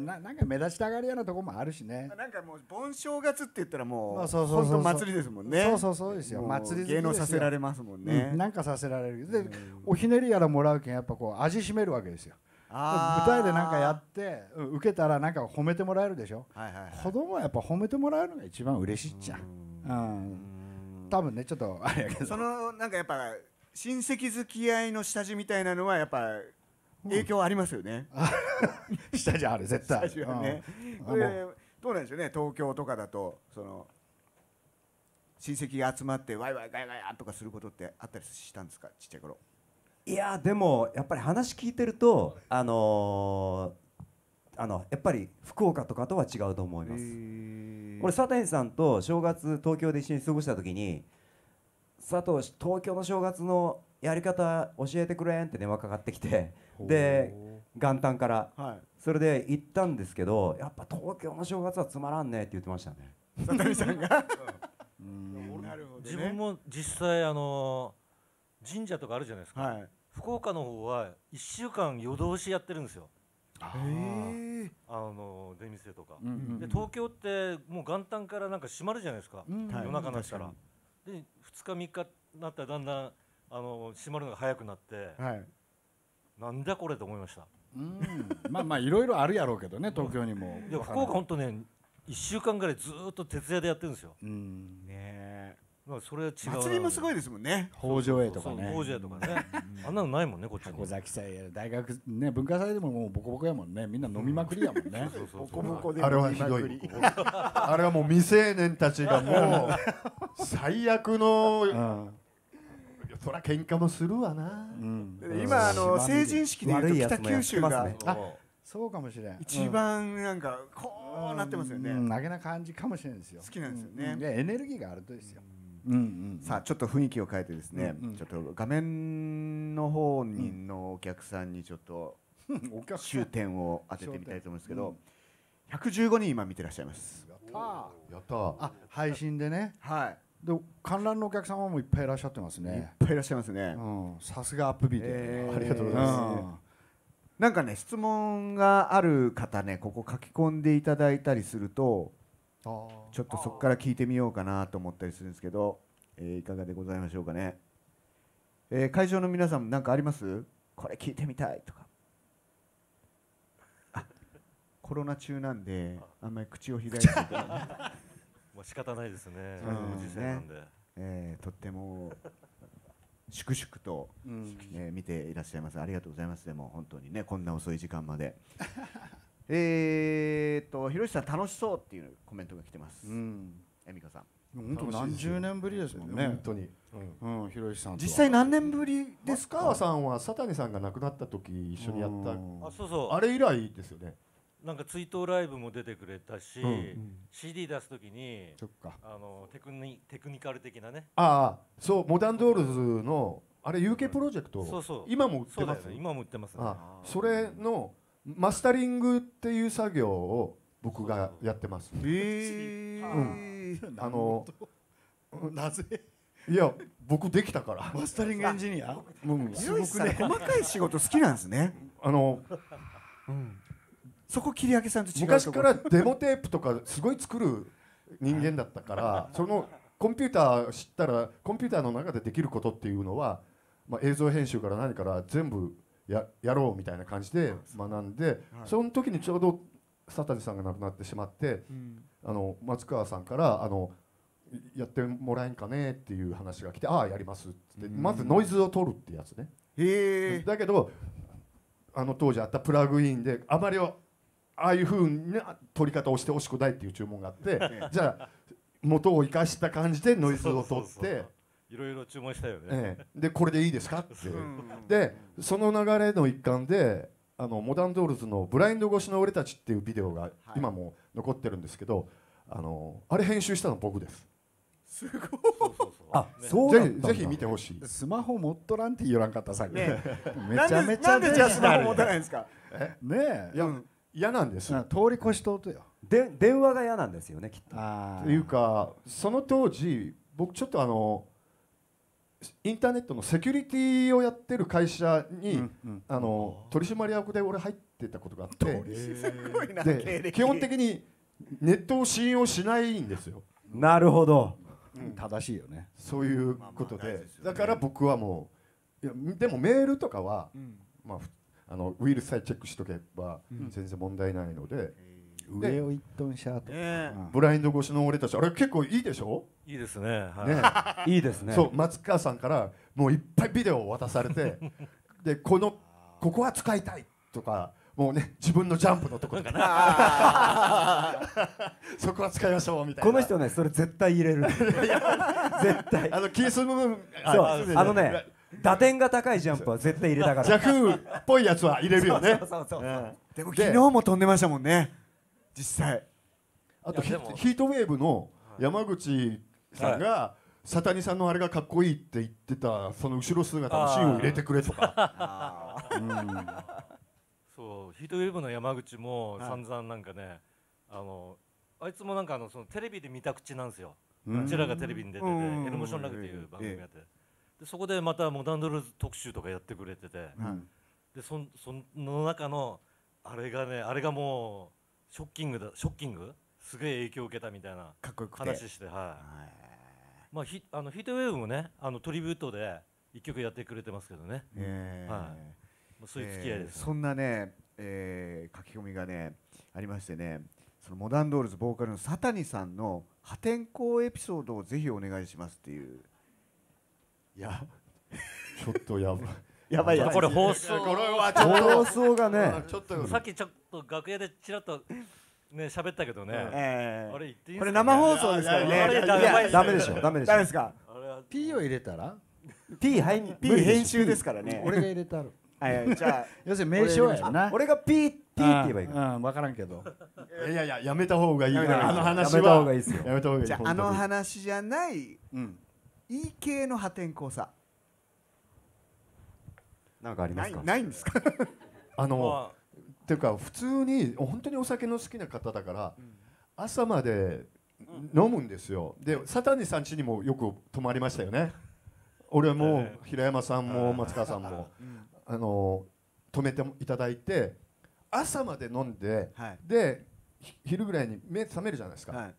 ななんか目立ちたがり屋なとこもあるしねなんかもう盆正月って言ったらもう,、まあ、そうそうそう祭りですもんねそうそうそうですよ祭り芸能させられますもんね、うん、なんかさせられるで、おひねりやらもらうけんやっぱこう味しめるわけですよ舞台で何かやって受けたらなんか褒めてもらえるでしょ、はいはいはい、子供はやっぱ褒めてもらえるのが一番嬉しいっちゃうん多分ねちょっとあれやけどそのなんかやっぱ親戚付き合いの下地みたいなのはやっぱ影響ありますよね、うん、(laughs) 下地ある絶対下地はね、うん、どうなんでしょうね東京とかだとその親戚が集まってワイワイガヤガヤとかすることってあったりしたんですかちっちゃい頃いやでもやっぱり話聞いてるとあのー、あのやっぱり福岡とかとは違うと思います俺サタンさんと正月東京で一緒に過ごしたときに佐藤東京の正月のやり方教えてくれんって電話かかってきてで元旦から、はい、それで行ったんですけどやっぱ東京の正月はつまらんねって言ってましたね佐藤さんが自分も実際あの神社とかあるじゃないですか、はい、福岡の方は1週間夜通しやってるんですよあの出店とか、うんうんうん、で東京ってもう元旦からなんか閉まるじゃないですか、うん、夜中になったら。で2日3日になったらだんだんあの閉まるのが早くなって、はい、なんだこれと思いましたうんまあまあいろいろあるやろうけどね東京にも、いや福岡本当ね1週間ぐらいずっと徹夜でやってるんですよ、うんねそれ違う祭りもすごいですもんね北条へとかね北条とかねあんなのないもんねこっち箱崎祭や大学ね文化祭でももうボコボコやもんねみんな飲みまくりやもんね、うん、ボコボコであれはひどいあれはもう未成年たちがもう (laughs) 最悪の、そりゃ喧嘩もするわな、うん、今あの成人式でいうと北九州が、そうかもしれん一番なんかこうなってますよね、うん、投げな感じかもしれないですよ好きなんですよね、うん、エネルギーがあるとですよ、うんさあちょっと雰囲気を変えてですね、うんうん、ちょっと画面の方にのお客さんにちょっと終点を当ててみたいと思うんですけど、うん、115人今見てらっしゃいます。やったやったあ配信でね。はいで観覧のお客様もいっぱいいらっしゃってますね。いっぱいいらっしゃいますね。さすがアップビート、えー、ありがとうございます、ね。なんかね質問がある方ねここ書き込んでいただいたりするとちょっとそこから聞いてみようかなと思ったりするんですけど、えー、いかがでございましょうかね、えー、会場の皆さん何かありますこれ聞いてみたいとかコロナ中なんであんまり口を開いていもう仕方ないですね、ねえー、とっても粛々と、うん、えー、見ていらっしゃいますありがとうございますでも本当にねこんな遅い時間までえー、っと、広瀬さん楽しそうっていうコメントが来てます。うん、えみかさん。本当何十年ぶりですもんね。本当に。うん、うん、広瀬さん。実際何年ぶりですか。川さんは佐谷さんが亡くなった時一緒にやった。あ、そうそう。あれ以来ですよね。なんか追悼ライブも出てくれたし、うん、CD 出すときにそっかあのテクニテクニカル的なねああそうモダンドールズのあれ UK プロジェクト、そうそう今も売ってます、ね、今も売ってます、ね、あそれのマスタリングっていう作業を僕がやってます。えー、うん、あのなぜいや僕できたからマスタリングエンジニアうんすごくね細かい仕事好きなんですねあの、うん、そこ切り上げさんと違う昔からデモテープとかすごい作る人間だったからそのコンピューター知ったらコンピューターの中でできることっていうのは、まあ、映像編集から何から全部ややろうみたいな感じで学んで、その時にちょうど佐谷さんが亡くなってしまって、あの松川さんからあのやってもらえんかねっていう話が来てああやりますってまずノイズを取るってやつね。へだけどあの当時あったプラグインであまりをああいうふうな取り方をしてほしくないっていう注文があって (laughs) じゃあ元を生かした感じでノイズを取っていろいろ注文したよね、ええ、でこれでいいですかってでその流れの一環であのモダンドールズの「ブラインド越しの俺たち」っていうビデオが今も残ってるんですけど、はい、あのあれ編集したの僕ですすごいあ、ね、そうぜひぜひ見てほしいスマホ持っとらんって言わんかったさっき、ね、めちゃめちゃゃスマホ持たないんですかえねえいや、うん嫌なんです通り越しと音よで電話が嫌なんですよねきっとというかその当時僕ちょっとあのインターネットのセキュリティをやってる会社に、うんうん、あの取締役で俺入ってたことがあって基本的にネットを信用しないんですよ。なるほど、うん、正しいよねそういうことでまあまあでね、だから僕はもういやでもメールとかは、うん、まあ、あのウイルスさえチェックしとけば全然問題ないので。うん上を一トンシャート、ブラインド越しの俺たちあれ結構いいでしょいいですね,、はい、ねいいですねそう松川さんからもういっぱいビデオを渡されて (laughs) でこのここは使いたいとかもうね自分のジャンプのとことか (laughs) そこは使いましょうみたいなこの人ねそれ絶対入れる (laughs) 絶対あのキース部分そうあのね打点が高いジャンプは絶対入れたからジャフっぽいやつは入れるよねでも昨日も飛んでましたもんね実際あとヒートウェーブの山口さんが、佐谷さんのあれがかっこいいって言ってたその後ろ姿のシーンを入れてくれとか、(laughs) そうヒートウェーブの山口も散々なんかね、はい、あのあいつもなんかあのそのテレビで見た口なんですようちらがテレビに出てて「エルモーションラグ」っていう番組やって、ええ、でそこでまたモダンドル特集とかやってくれてて、うん、でそその中のあれがねあれがもうショッキングだショッキングすげえ影響を受けたみたいな話してはいまあヒあのヒートウェーブもねあのトリビュートで一曲やってくれてますけどね、えー、はい、まあ、そういう付き合いです、ねえー、そんなね、えー、書き込みがねありましてねそのモダンドールズボーカルの佐谷さんの破天荒エピソードをぜひお願いしますっていういやちょっとやばい (laughs) やばいやばいこれ放送これは放送がねちょっとさっきちょっと楽屋でちらっとね喋ったけどね、えー、あれ言っていいこれ生放送ですからねダメでしょダメでしょダメですか P を入れたら P, はい P 編集ですからね俺が入れたるはいじゃあ (laughs) 要するに名称やな俺が P ピーって言えばいいか。分からんけど。いやいややめた方がいい。あの話はやめた方がいいですよ。やめた方がいい。じゃあの話じゃない。うん。E 系の破天荒さ。なんかありますか。ないんですか。(laughs) あのていうか普通に本当にお酒の好きな方だから、朝まで飲むんですよ、でサタンニさん家にもよく泊まりましたよね俺も平山さんも松川さんも、(laughs) あの泊めていただいて朝まで飲んで、で昼ぐらいに目覚めるじゃないですか、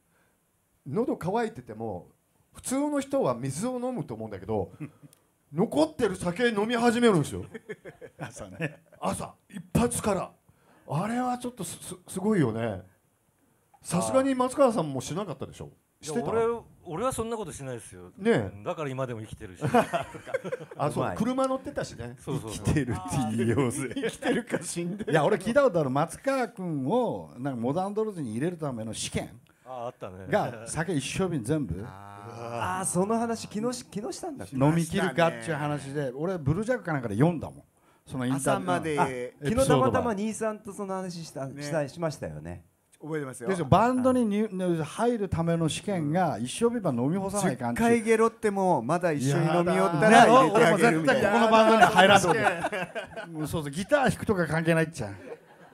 喉乾いてても普通の人は水を飲むと思うんだけど (laughs) 残ってる酒飲み始めるんですよ (laughs) 朝ね朝一発からあれはちょっとすごいよねさすがに松川さんもしなかったでしょしてた俺俺はそんなことしないですよ、ね、だから今でも生きてるし (laughs) あそう車乗ってたしね生きてるって言いようぜ (laughs) 生きてるか死んでるいや俺聞いたことある松川君をなんかモダンドーズに入れるための試験ああったねが酒一升瓶全部ああその話昨日昨日したんだ飲み切るかっていう話で俺ブルージャックかなんかで読んだもんそのインタビュー朝まで昨日たまたま兄さんとその話した、ね、したしましたよね覚えてますよですよバンドにに入るための試験が一生日は飲み干さない感じ10回ゲロってもまだ一緒に飲み寄ったら入れてあげるみたいなこのバンドに入らんと思 (laughs) そうそうギター弾くとか関係ないっちゃん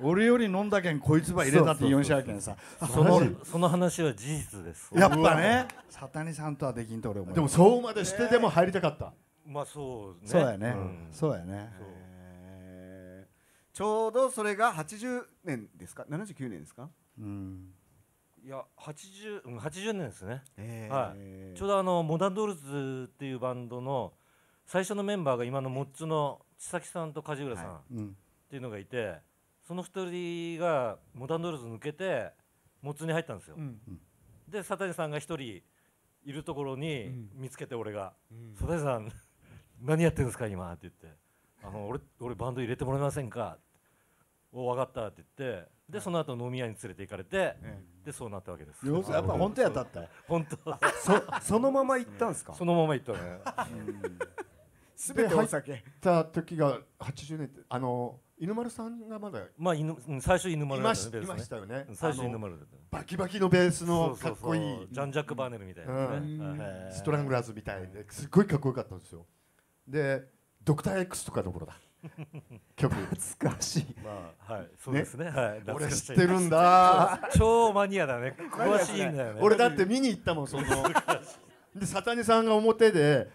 俺より飲んだけんこいつば入れたって4社やけんさそのその話は事実ですやっぱね佐谷さんとはできんと俺思うでもそうまでしてでも入りたかったまあそうねそうやね、そうやねちょうどそれが80年ですか79年ですかうんいや 80, 80年ですね、えー、はい、ちょうどあのモダンドールズっていうバンドの最初のメンバーが今のモッツの千崎さんと梶浦さんっていうのがいて、その2人がモダンドールズ抜けてモッツに入ったんですよ、うん、で佐谷さんが1人いるところに見つけて俺が「うん、佐谷さん何やってるんですか今」って言って「あの俺俺バンド入れてもらえませんか?」お分かったって言ってでその後飲み屋に連れて行かれて、でそうなったわけです要するやっぱ本当やったった本当 (laughs) そそのまま行ったんですかそのまま行ったねすべてお酒入った時が80年ってあの犬丸さんがまだまあ犬最初犬丸だったねいましたよね最初犬丸だったバキバキのベースのかっこいいジャンジャック・バーネルみたいなねストラングラーズみたいですっごいかっこよかったんですよでドクター X とかのろだ曲懐かしい、まあ、はいそうですね、ね、はい、俺知ってるんだ超マニアだね詳しいんだよね俺だって見に行ったもんその (laughs) で佐谷さんが表で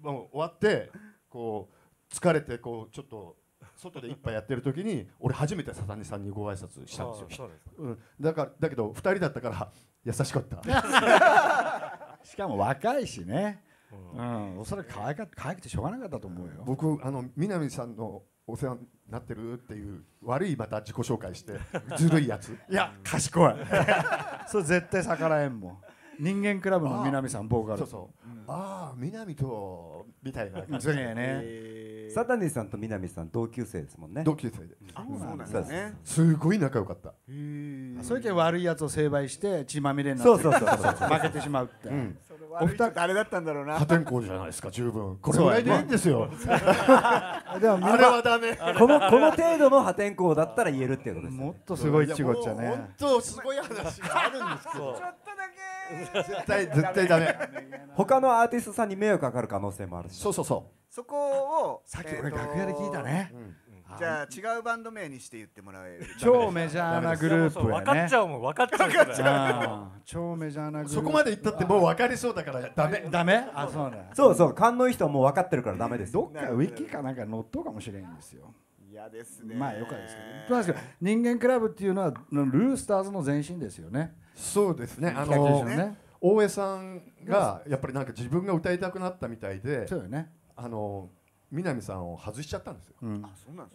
もう終わってこう疲れてこうちょっと外で一杯やってる時に俺初めて佐谷さんにご挨拶したんですようん、だからだけど2人だったから優しかった (laughs) しかも若いしねうん、おそらく可愛か可愛くてしょうがなかったと思うよ。僕あの南さんのお世話になってるっていう悪いまた自己紹介して (laughs) ずるいやついや賢い (laughs) それ絶対逆らえんもん人間クラブの南さんボーカルそうそう、ああ南とみたいな感じそね、えーサタニーさんと南さん同級生ですもんね同級生で、うん、そうなんですねすごい仲良かったそれで悪いやつを成敗して血まみれになってそうそうそうそう負けてしまうって、うん、お二誰だったんだろうな破天荒じゃないですか十分これぐらいでいいんですよ、でもあれはダメこのこの程度の破天荒だったら言えるっていうことです、ね、もっとすごいちごっちゃねもっとすごい話があるんですけど絶対絶対ダメ他のアーティストさんに迷惑かかる可能性もあるしそうそうそうそこをさっき俺楽屋で聞いたね、じゃあ違うバンド名にして言ってもらえる超メジャーなグループ分かっちゃうもん分かっちゃう超メジャーなグループそこまで言ったってもう分かりそうだからダメダメあそうそうそう勘のいい人はもう分かってるからダメですどっかウィキかなんか乗っとうかもしれんですよ嫌ですねまあよかったですけど確人間クラブっていうのはルースターズの前身ですよねそうですねあのね大江さんがやっぱりなんか自分が歌いたくなったみたいでそうよねあの南さんを外しちゃったんですよ、うん、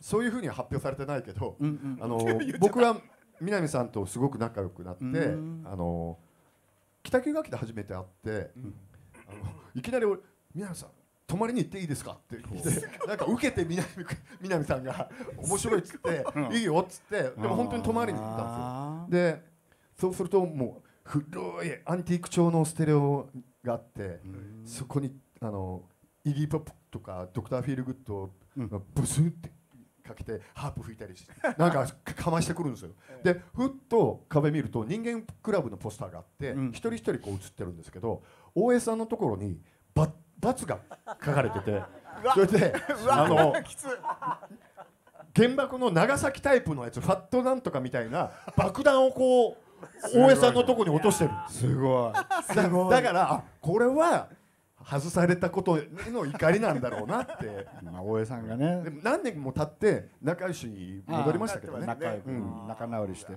そういうふうには発表されてないけど、うんうん、あの僕は南さんとすごく仲良くなって、あの北九楽器で初めて会って、うん、あのいきなり俺「南さん泊まりに行っていいですか?」って来てなんか受けて南 (laughs) 南さんが「面白い」っつって「いいよ」っつってでも本当に泊まりに行ったんですよ。でそうするともう古いアンティーク調のステレオがあってそこにあのイギー・ポップとかドクター・フィール・グッドをブスってかけてハープ吹いたりして (laughs) なんかかましてくるんですよ。(laughs) でふっと壁見ると人間クラブのポスターがあって一人一人こう映ってるんですけど大江さんのところにバッ罰が書かれててそれであの原爆の長崎タイプのやつファットなんとかみたいな爆弾をこう大江さんのとこに落としてるすごいだからこれは外されたことの怒りなんだろうなってまあ大江さんがね何年も経って仲良しに戻りましたけどね仲,、仲直りして。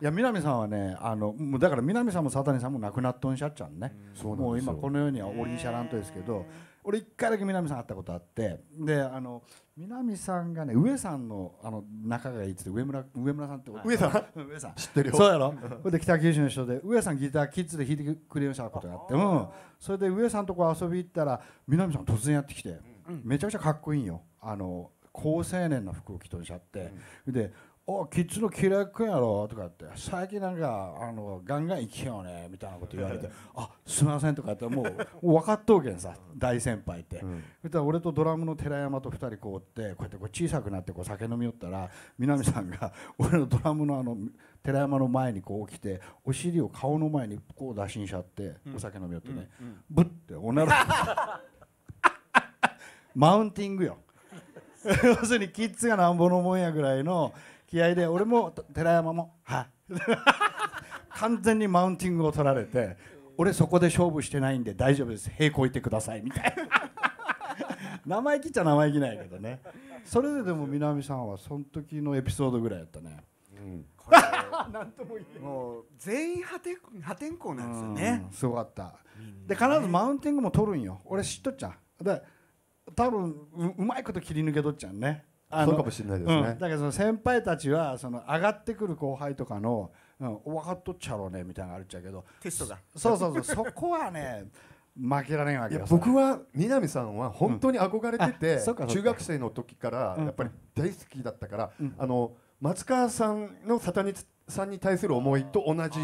いや南さんはねあのもうだから南さんも佐谷さんも亡くなっとんしゃっちゃんねもう今この世にはおりんしゃらんとですけど俺一回だけ南さん会ったことあってであの南さんがね上さんのあの仲がいいっって上村上村さんって上さん (laughs) 上さん知ってるよそうやろそれ (laughs) で北九州の人で上さんギターキッズで弾いてくれようしたことがあってうんそれで上さんとこ遊び行ったら南さん突然やってきて、めちゃくちゃかっこいいんよあの高青年の服を着とんしゃって、でおキッズのキラくんやろとかって最近なんかあのガンガン行きようねみたいなこと言われてあすみませんとかってもう分かっとうけんさ大先輩って、うん、そしたら俺とドラムの寺山と2人こうってこうやってこう小さくなってこう酒飲みよったら南さんが (laughs) 俺のドラムのあの寺山の前にこう起きてお尻を顔の前にこう打診しちゃって、うん、お酒飲みよってね、うんうん、ブッておなら (laughs) マウンティングよ (laughs) 要するにキッズがなんぼのもんやぐらいの。気合で俺も寺山もは完全にマウンティングを取られて俺そこで勝負してないんで大丈夫です平行いてくださいみたいな生意気っちゃ生意気ないけどねそれででも南さんはその時のエピソードぐらいやったねうん、こ (laughs) れなんとも言えもう全員破天破天荒なんですよね、すごかったで必ずマウンティングも取るんよ俺知っとっちゃで多分ううまいこと切り抜けとっちゃうねあそうかもしれないですね、うん、だけど先輩たちはその上がってくる後輩とかの、うん、分かっとっちゃろうねみたいなのあるっちゃうけどテストがそうそうそうそこはね負けられんわけ僕は南さんは本当に憧れてて、うん、中学生の時からやっぱり大好きだったから、うん、あの松川さんのサタニさんに対する思いと同じ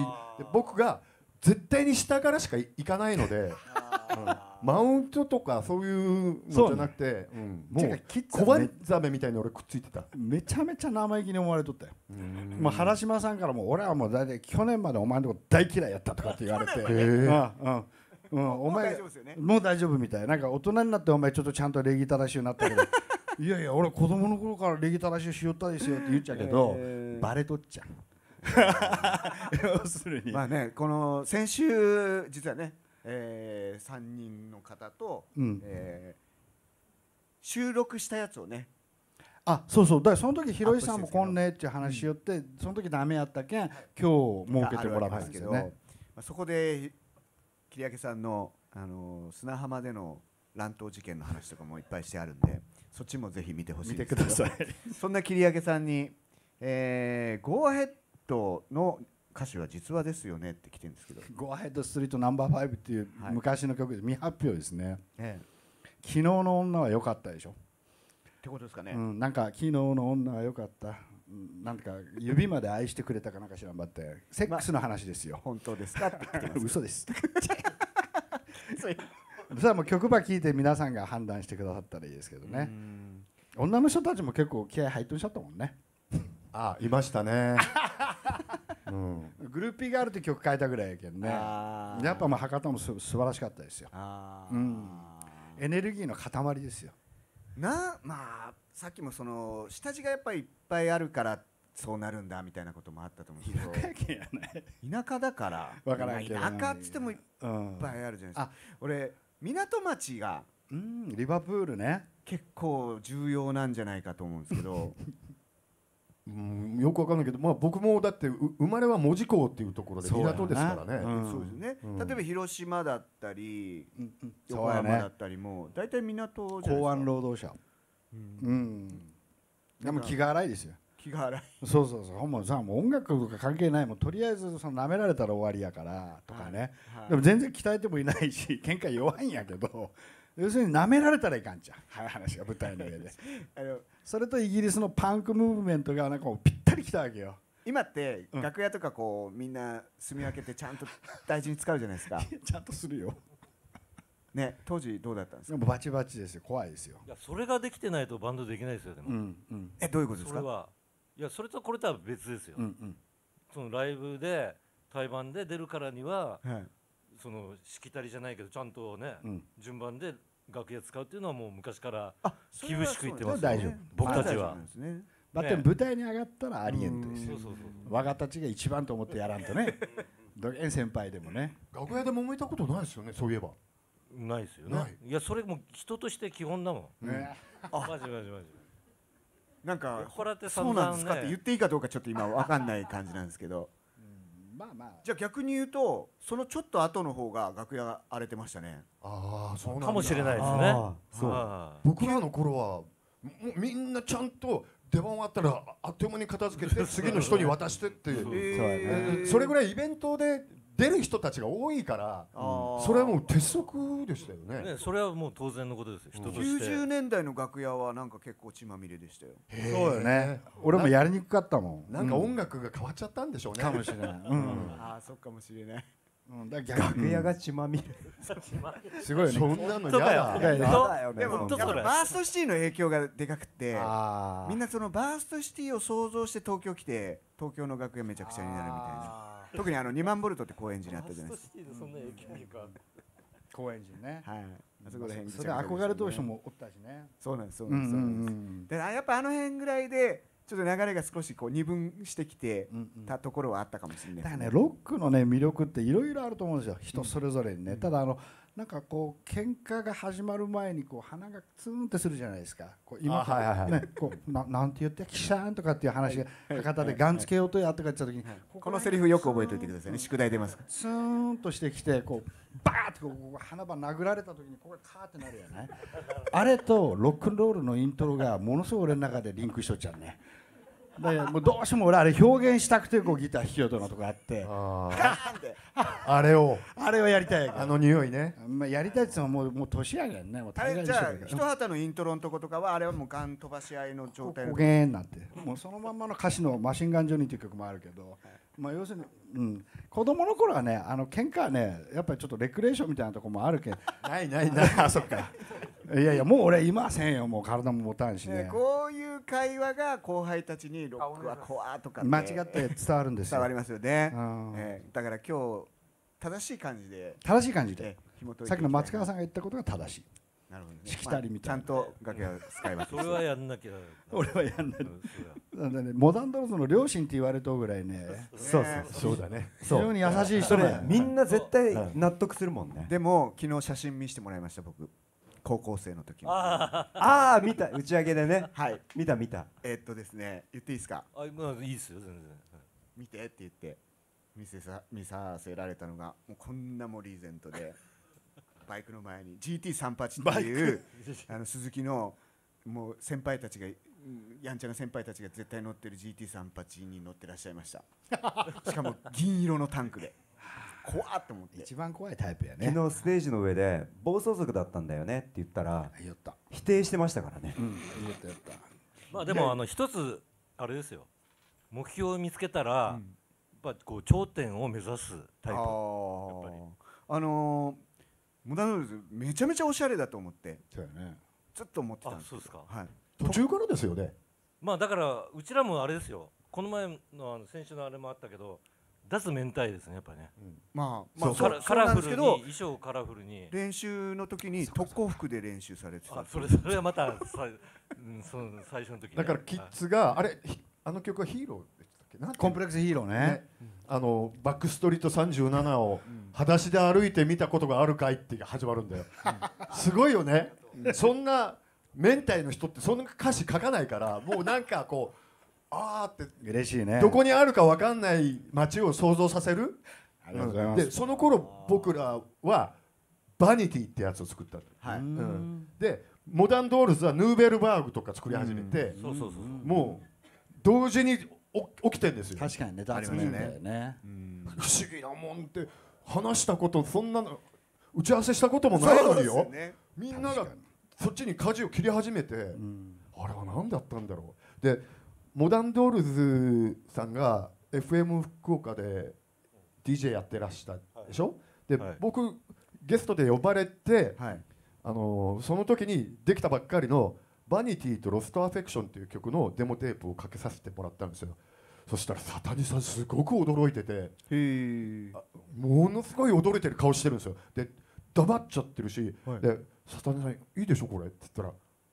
僕が絶対に下からしか行かないので。(laughs) うんマウントとかそういうのじゃなくて、うん、もう小判ザメみたいに俺くっついてためちゃめちゃ生意気に思われとったよまあ原島さんからも俺はもう大体去年までお前のこと大嫌いやったとかって言われて、ね、あうん、お前もう大丈夫みたいなんか大人になってお前ちょっとちゃんと礼儀正しいなったけど (laughs) いやいや俺子供の頃から礼儀正しいしよったですよって言っちゃうけど、えー、バレとっちゃう (laughs) 要するにまあねこの先週実はねえー、3人の方と、うん、えー、収録したやつをねあそうそうだからその時ひろゆきさんもこんねっていう話しよって、うん、その時ダメやったけん今日設けてもらったんですけど、ね、まあ、そこで桐明さんのあの砂浜での乱闘事件の話とかもいっぱいしてあるんでそっちもぜひ見てほしいです (laughs) そんな桐明さんに、えー、ゴーヘッドの歌詞は実話ですよねって来てるんですけど「Go Ahead Street No.5」っていう昔の曲で未発表ですね、えい、昨日の女は良かったでしょってことですかね、うん、なんか昨日の女は良かったなんか指まで愛してくれたかなんか知らんばってセックスの話ですよ、まあ、本当ですかって言ってます (laughs) 嘘です (laughs) それはもう曲ば聴いて皆さんが判断してくださったらいいですけどね女の人たちも結構気合入っておっしゃったもんねああいましたね (laughs) うん、グルーピーガールって曲変えたぐらいやけどねやっぱまあ博多もす素晴らしかったですよ、うん、エネルギーの塊ですよなまあさっきもその下地がやっぱりいっぱいあるからそうなるんだみたいなこともあったと思うけど田舎県やな田舎だから分からんけど田舎っつってもいっぱいあるじゃないですか、うん、俺港町がうんリバプールね結構重要なんじゃないかと思うんですけど (laughs) うん、よくわかんないけど、まあ、僕もだって生まれは門司港っていうところで港ですからね、うん、そうですね、例えば広島だったり、うん、横山だったりも大体、港じゃ港湾労働者うん、でも気が荒いですよ気が荒いそうそうそうもうさもう音楽とか関係ないもんとりあえずその舐められたら終わりやからとかね、はいはい、でも全然鍛えてもいないし (laughs) 喧嘩弱いんやけど要するに舐められたらいかんじゃん話が舞台の上で。(laughs) あのそれとイギリスのパンクムーブメントがなんかぴったりきたわけよ今って楽屋とかこう、みんな住み分けてちゃんと大事に使うじゃないですか (laughs) ちゃんとするよね当時どうだったんですかバチバチですよ怖いですよいやそれができてないとバンドできないですよでも、うんうん、えどういうことですかいやそれとこれとは別ですよ、うんうん、そのライブで対バンで出るからには、はい、そのしきたりじゃないけどちゃんとね、うん、順番で楽屋使うっていうのはもう昔から厳しく言ってます、ね、大丈夫僕たちは。だって舞台に上がったらありえんとですよ。我がたちが一番と思ってやらんとね。ドゲン先輩でもね。楽屋で揉めたことないですよね。そういえば。ないですよね。いやそれも人として基本だもん。ね。マジマジマジ。なんか、ね、そうなんですかって言っていいかどうかちょっと今わかんない感じなんですけど。まあまあじゃあ逆に言うとそのちょっと後の方が楽屋荒れてましたねああそうなんだかもしれないですねそう僕らの頃はもうみんなちゃんと出番終わったらあっという間に片付けて (laughs) 次の人に渡してっていう、それぐらいイベントで出る人たちが多いから、それはもう鉄則でしたよね。ね、それはもう当然のことですよ、人として。90年代の楽屋はなんか結構血まみれでしたよそうよね俺もやりにくかったもんなんか音楽が変わっちゃったんでしょうね。かもしれない、うんああそっかもしれないうん、だから逆楽に屋が血まみれすごいそよねんなのそうだよだ。やだよねでも本バーストシティの影響がでかくてみんなそのバーストシティを想像して東京来て東京の楽屋めちゃくちゃになるみたいな (laughs) 特にあの2万ボルトって高円寺にあったじゃないですか。高円寺ね。はい。あそこら辺。それ憧れ当初もおったしね。そうなんです。そうなんです。で、やっぱあの辺ぐらいで。ちょっと流れが少しこう二分してきてたところはあったかもしれない、だからねロックのね魅力っていろいろあると思うんですよ人それぞれにね、ただあの、なんかこう喧嘩が始まる前にこう鼻がツーンってするじゃないですか今はいはいこうななんて言ってキシャーンとかっていう話が博多でガンつけようとやとか言った時に、このセリフよく覚えておいてくださいね宿題出ますツーンとしてきてこうバーってこう花ば殴られた時にここがカーってなるよねあれとロックンロールのイントロがものすごい俺の中でリンクしとっちゃうねでもうどうしても俺あれ表現したくてこうギター弾きようとかとかあってああれをあれをやりたいあの匂いね、まあ、やりたいって言ってもうもう年やがんねもうじゃあ一旗のイントロのとことかはあれはもうガン飛ばし合いの状態おげんなんてもうそのまんまの歌詞の「マシンガンジョニー」っていう曲もあるけど、はいまあ、要するに、うん、子供の頃はねあの喧嘩はねやっぱりちょっとレクレーションみたいなところもあるけど (laughs) ないないない (laughs) あそっかいやいやもう俺いませんよもう体も持たんしね、ね、こういう会話が後輩たちに「ロックは怖」とか間違って伝わるんですよ伝わりますよね、えー、だから今日正しい感じで正しい感じで、さっきの松川さんが言ったことが正しいなるほど、ね、しきたりみたいな、ちゃんと楽屋使いますそれはやんなきゃ俺はやんないなんだねモダンドローズの両親って言われとぐらいねそうそうそうだね非常に優しい人ね、みんな絶対納得するもんねでも昨日写真見してもらいました僕高校生の時ああ見た打ち上げでねはい見た見たえっとですね言っていいですかあまあいいですよ全然、見てって言って見せさ見させられたのがもうこんなもリーゼントでバイクの前に GT38 っていうあの鈴木のもう先輩たちがやんちゃな先輩たちが絶対乗ってる GT38 に乗ってらっしゃいました (laughs) しかも銀色のタンクで怖っと思って一番怖いタイプやね昨日ステージの上で暴走族だったんだよねって言ったら否定してましたからね、うん、まあでもあの一つあれですよ目標を見つけたら、うん、やっぱこう頂点を目指すタイプあのー無駄能めちゃめちゃおしゃれだと思ってそうよ、ねちょっと思ってたんですそうですか、はい、途中からですよねまあだからうちらもあれですよこの前のあの先週のあれもあったけど出す明太ですねやっぱりね、うん、まあ、まあ、カラカラフルに衣装カラフルに練習の時に特攻服で練習されてたそれそれはまたさ、うん、その最初の時、ね、だからキッズが、はい、あれあの曲はヒーローけコンプレックスヒーローね、ね、あのバックストリート37を裸足で歩いて見たことがあるかいって始まるんだよ、うん、すごいよねそんな明太の人ってそんな歌詞書かないからもうなんかこうあーって嬉しいねどこにあるか分かんない街を想像させるでその頃僕らはバニティってやつを作った、はいうん、でモダンドールズはヌーベルバーグとか作り始めて、うもう同時に起きてんですよ確かにね雑念だよね不思議なもんって話したことそんなの打ち合わせしたこともないのによ、ね、みんながそっちに舵を切り始めて、うん、あれは何だったんだろうでモダンドールズさんが FM 福岡で DJ やってらしたでしょ、はい、で、はい、僕ゲストで呼ばれて、はい、あのー、その時にできたばっかりのバニティとロストアフェクションっていう曲のデモテープをかけさせてもらったんですよそしたらサタニさんすごく驚いててものすごい驚いてる顔してるんですよで黙っちゃってるし、はい、でサタニさんいいでしょこれって言ったら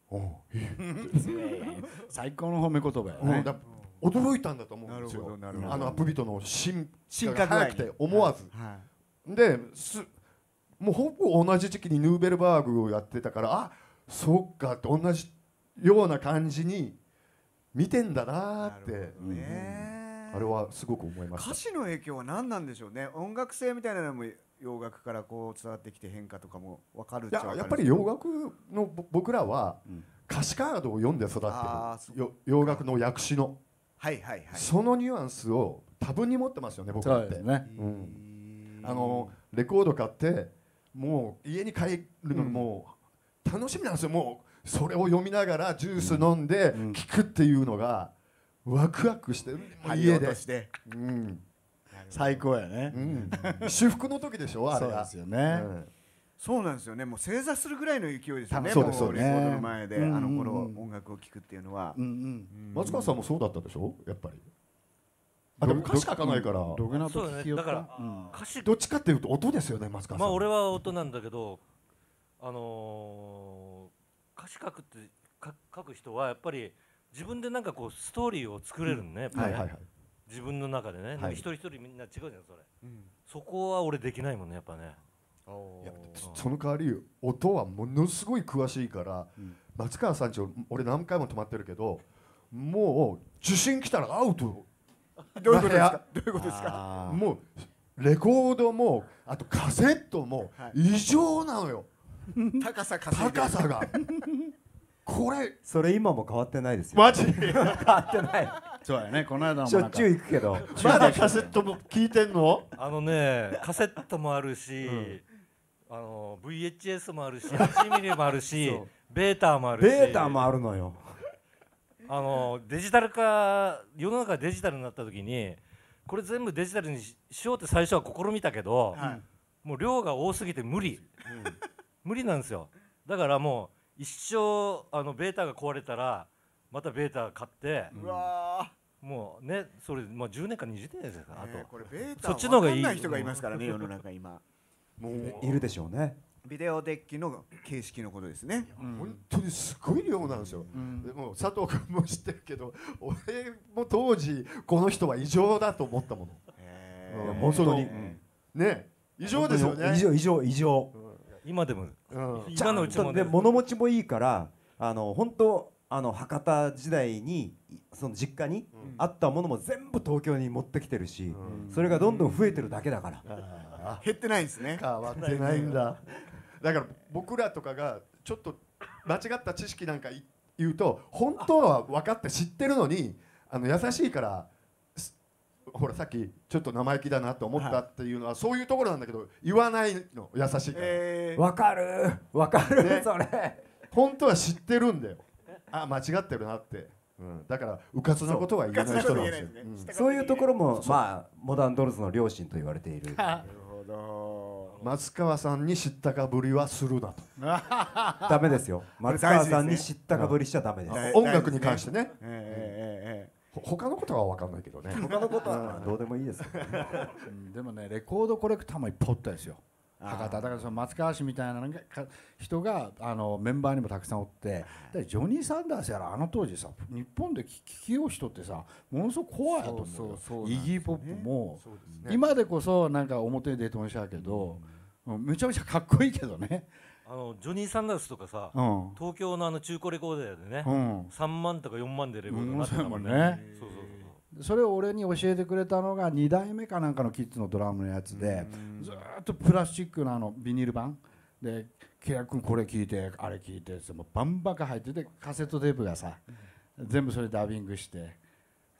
おいい (laughs) 最高の褒め言葉や、ね、驚いたんだと思うんですよあのアップビートの進進化が早くて思わず、はいはい、ですもうほぼ同じ時期にヌーベルバーグをやってたからあそっかって同じような感じに見てんだなって。あれはすごく思いまし歌詞の影響は何なんでしょうね音楽性みたいなのも洋楽からこう伝わってきて変化とかも分かるっちゃやっぱり洋楽の僕らは歌詞カードを読んで育ってる、洋楽の訳詞の、はいはいはい、そのニュアンスを多分に持ってますよね僕らって、ねうん、あのレコード買ってもう家に帰るのも楽しみなんですよもうそれを読みながらジュース飲んで聞くっていうのがワクワクしてる家で、うん、最高やね、うん、修復の時でしょあれがそうですよね、うん、そうなんですよねもう正座するぐらいの勢いですよねそうですよねレコードの前で、うあの頃音楽を聞くっていうのは、うんうんうん松川さんもそうだったでしょやっぱりあでも歌詞書かないから、うん、そうねだから、うん、歌詞どっちかっていうと音ですよね松川さんまあ俺は音なんだけどあのー歌詞書くって書く人はやっぱり自分でなんかこうストーリーを作れるね、うん、はいはいはい自分の中でね、はい、一人一人みんな違うじゃんそれ、うん、そこは俺できないもんねやっぱねその代わり音はものすごい詳しいから、うん、松川さんち俺何回も泊まってるけどもう受信来たらアウトどういうことですかどういうことですかもうレコードもあとカセットも異常なのよ、はい (laughs) 高さ稼いで高さがこれそれ今も変わってないですよマジ変わってないそうやねこの間もしょっちゅう行くけどまだカセットも聞いてんのあのねカセットもあるし、うん、あの VHS もあるし8ミリもあるしベータもあるしベータもあるのよあのデジタル化世の中デジタルになった時にこれ全部デジタルにしようって最初は試みたけど、はい、もう量が多すぎて無理、うん無理なんですよだからもう一生あのベータが壊れたらまたベータ買ってうわもうねそれ、まあ、10年か20年ですから、あとこれベータそっちの方がいいい人がいますからね世の中今もういるでしょうねビデオデッキの形式のことですね本当にすごい量なんですよ、でも佐藤君も知ってるけど俺も当時この人は異常だと思ったもの、えー、本当に、ね異常ですよね異常異常異常、うん今でも、うん、今のうちもね物持ちもいいからあの本当あの博多時代にその実家にあったものも全部東京に持ってきてるし、それがどんどん増えてるだけだから、減ってないんですね変わってないんだだから僕らとかがちょっと間違った知識なんか言うと本当は分かって知ってるのにあの優しいからほらさっきちょっと生意気だなと思ったっていうのは、そういうところなんだけど言わないの優しいかわ、えー、かるわかる、ね、それ本当は知ってるんだよあ間違ってるなって、うん、だからうかつなことは言えない人なんですよ、ねそういうところもまあモダンドルズの両親と言われているなるほど松川さんに知ったかぶりはするなと (laughs) ダメですよ松川さんに知ったかぶりしちゃダメです、ね、音楽に関してね、ねえー、えー、えー他のことは分かんないけどね他のことはどうでもいいです、でもねレコードコレクターもいっぱいおったですよ博多だからその松川氏みたいななんか人があのメンバーにもたくさんおってでジョニー・サンダースやらあの当時さ日本で聞きよう人ってさものすごく怖いやと思うイギー・ポップも、ねね、今でこそなんか表に出てましたけど、うん、めちゃめちゃかっこいいけどねあのジョニー・サンダースとかさ、うん、東京のあの中古レコーダーでね、うん、3万とか4万でレコードになってたもんね,、それを俺に教えてくれたのが2代目かなんかのキッズのドラムのやつで、ずっとプラスチックのあのビニール板で「契約君これ聞いてあれ聞いて」てもうバンバカ入っててカセットテープがさ全部それダビングして。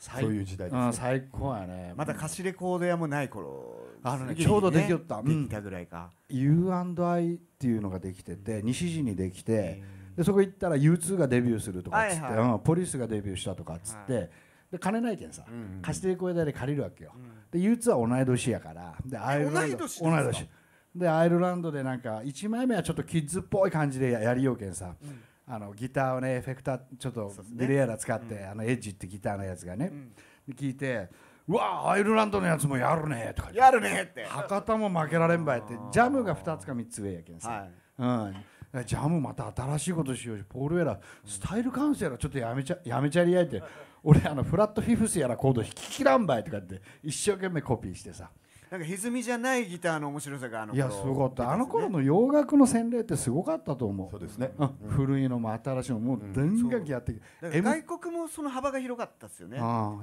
そういう時代です、ね、最高やねまた貸しレコード屋もない頃、あのね、ちょうどできよった、できたぐらいか U&I っていうのができてて西陣にできてでそこ行ったら U2 がデビューするとかっつって、ポリスがデビューしたとかっつって、で金ないけんさ、貸してコこうやで借りるわけよ、で U2 は同い年やからでアイルランド同い年でアイルランドでなんか1枚目はちょっとキッズっぽい感じでやりようけんさ、うんあのギターをねエフェクターちょっとディレイヤー使って、ねうん、あのエッジってギターのやつがね、うん、聞いて「うわアイルランドのやつもやるね」とか「やるね」って博多も負けられんばいってジャムが2つか3つ上やけんさ、はい、うん、ジャムまた新しいことしようしポールやらスタイルカウンセラーちょっとやめちゃやめちゃりやいて俺あのフラットフィフスやらコード弾ききらんばいとかって一生懸命コピーしてさなんか歪みじゃないギターの面白さがあのいやすごかった、ね、あの頃の洋楽の洗礼ってすごかったと思うそうですね、うん、古いのも新しいのも全楽器やってきて、うん、外国もその幅が広かったですよね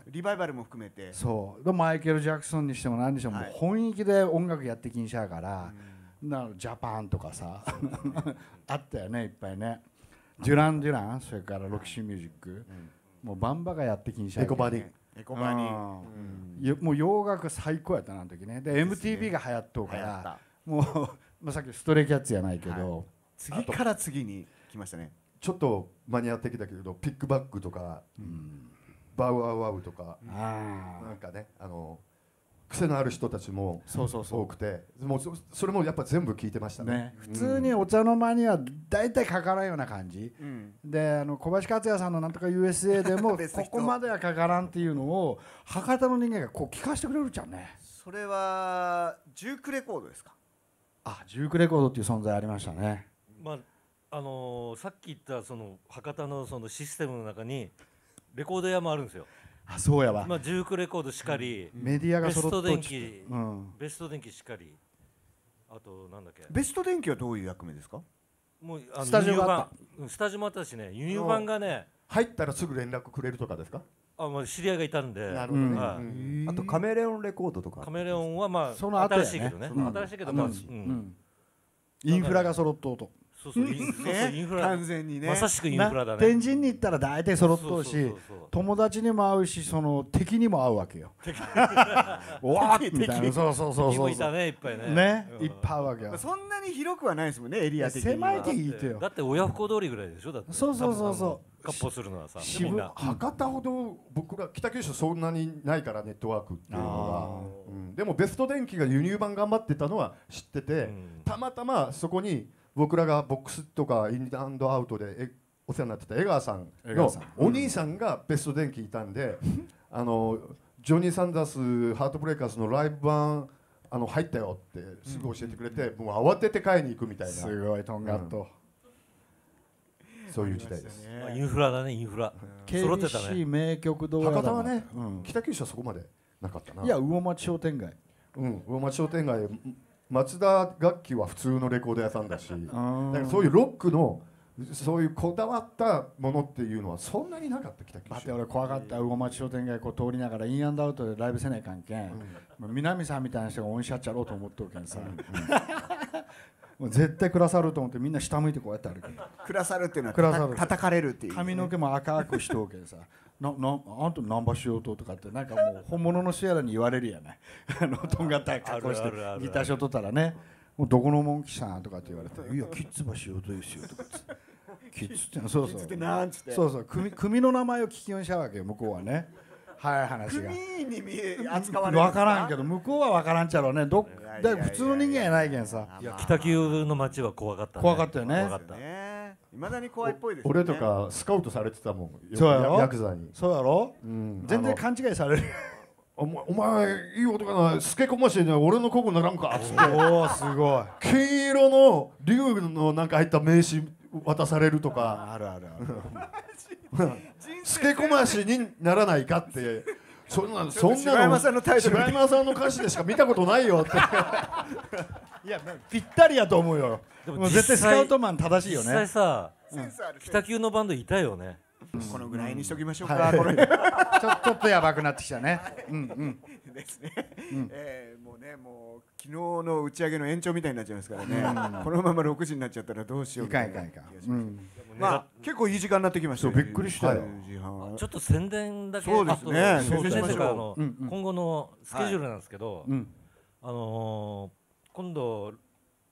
リバイバルも含めてそうマイケル・ジャクソンにしても何にしても,、もう本域で音楽やってきんしゃうから、なジャパンとかさ (laughs) あったよねいっぱいねデュラン・デュランそれからロキシーミュージック、もうバンバがやってきんしゃうエコバディエコバニー、うん、もう洋楽最高やったなあの時ねで MTV が流行っとうから、もう、(laughs) まあ、さっきストレイキャッツやないけど、はい、次から次に来ましたねちょっと間に合ってきたけどピックバックとか、うん、バウアウアウとか、うん、なんかねあの癖のある人たちも多くてもうそれもやっぱ全部聞いてましたね、ね、普通にお茶の間には大体かからんような感じ、うん、であの小林克也さんの「なんとか USA」でも (laughs) ここまではかからんっていうのを博多の人間がこう聞かせてくれるじゃんねそれはジュークレコードですかあジュークレコードっていう存在ありましたね、まああのー、さっき言ったその博多のそのシステムの中にレコード屋もあるんですよあそうやわ、まあ、ジュークレコードしかり、メディアがベスト電気、うん、ベスト電気しかりあとなんだっけベスト電気はどういう役目ですかもうあのスタジオがスタジオもあったしね輸入版がね入ったらすぐ連絡くれるとかですかあ、まあ、知り合いがいたんでなるほどね、はい、あとカメレオンレコードとかカメレオンはまあそのね、新しいけどね、新しいけどまあ、うん、うん、インフラが揃っとうとそうそう、ね、インフラ完全にねまさしくインフラだね天神に行ったら大体揃っとうし友達にも会うしその敵にも会うわけよわっみたいなそうそうそうそういたねいっぱいねね、うん、いっぱい会うわけよそんなに広くはないですもんねエリア的に狭いって言っよだって親不孝通りぐらいでしょだってそうそうそうそう割烹するのはさ博多ほど僕ら北九州そんなにないからネットワークっていうのが、うん、でもベスト電機が輸入版頑張ってたのは知ってて、うん、たまたまそこに僕らがボックスとかインアンドアウトでお世話になってた江川さんのお兄さんがベスト電気いたんで、あのジョニー・サンダースハートブレイカーズのライブ版あの入ったよってすぐ教えてくれて、もう慌てて買いに行くみたいなすごいとんがっと、そういう時代ですインフラだねインフラ、揃ってたね名曲堂博多はね、北九州はそこまでなかったないや魚町商店街うん魚町商店街松田楽器は普通のレコード屋さんだしんかそういうロックのそういうこだわったものっていうのはそんなになかった北九州だって俺怖かった魚町商店街こう通りながらインアンドアウトでライブせない関係、うん、南さんみたいな人が音しゃっちゃろうと思ってるけんさ、もう絶対くださると思ってみんな下向いてこうやって歩くくださるっていうのは叩かれるっていう、ね、髪の毛も赤くしとけさななあんたナンバしようととかってなんかもう本物のシアラに言われるやない (laughs) のとんがった格好してギターショとったらねもうどこのモンキさんとかって言われて「いやキッズばしようとですよ」とかって。キッズって (laughs) そうそうそうそう組組の名前を聞きようにしたわけよ向こうはね早い話が組に見え扱われる分からんけど向こうは分からんちゃろうねどっ普通の人間やないけんさいや北九の町は怖かった、ね、怖かったよね怖かったいまだに怖いっぽいです、ね、俺とかスカウトされてたもんそうやろヤクザにそうやろ、うん、全然勘違いされるお前お前いい男だな透け込ましてね俺のここならんかっつっておおすごい金色の竜のなんか入った名刺渡されるとかあるあるある (laughs) (laughs) 透け込ましにならないかってそんなそんなの柴山さんのタイトル柴山さんの歌詞でしか見たことないよって (laughs) いやぴったりやと思うよでも絶対スカウトマン正しいよね実際さ、うん、北急のバンドいたよね、うん、このぐらいにしときましょうか、うんはい、ちょっとやばくなってきたね、はい、うんうん (laughs) ですね、うん、えーねもう昨日の打ち上げの延長みたいになっちゃいますからね、このまま6時になっちゃったらどうしようみたいな気がします、まあ、結構いい時間になってきました、びっくりしたよちょっと宣伝だけそうですね宣伝しましょう今後のスケジュールなんですけど、あの今度、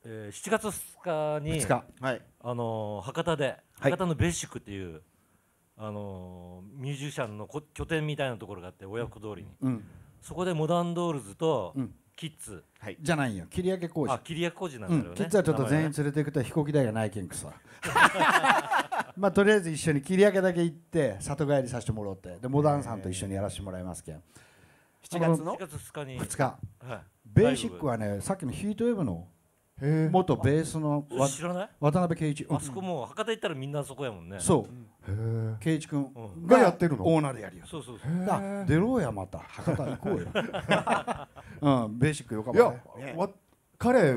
えー、7月2日にあの博多で博多のベーシックっていう、あのミュージシャンのこ拠点みたいなところがあって親子通りに、そこでモダンドールズと、キッズ、はい、じゃないよ切り上げ工事あ切り上げ工事なんだよね、うん、キッズはちょっと全員連れていくと飛行機代がないけんくさ (laughs) まあとりあえず一緒に切り上げだけ行って里帰りさせてもらってでモダンさんと一緒にやらせてもらいますけん7月の2日にベーシックはねさっきのヒートウェブの元ベースの知らない渡辺圭一、うん、あそこもう博多行ったらみんなそこやもんねそう圭一君がやってるのオーナーでやるよそうそうそう出ろうやまた博多行こうよ (laughs) うんベーシックよかったいや、ね、彼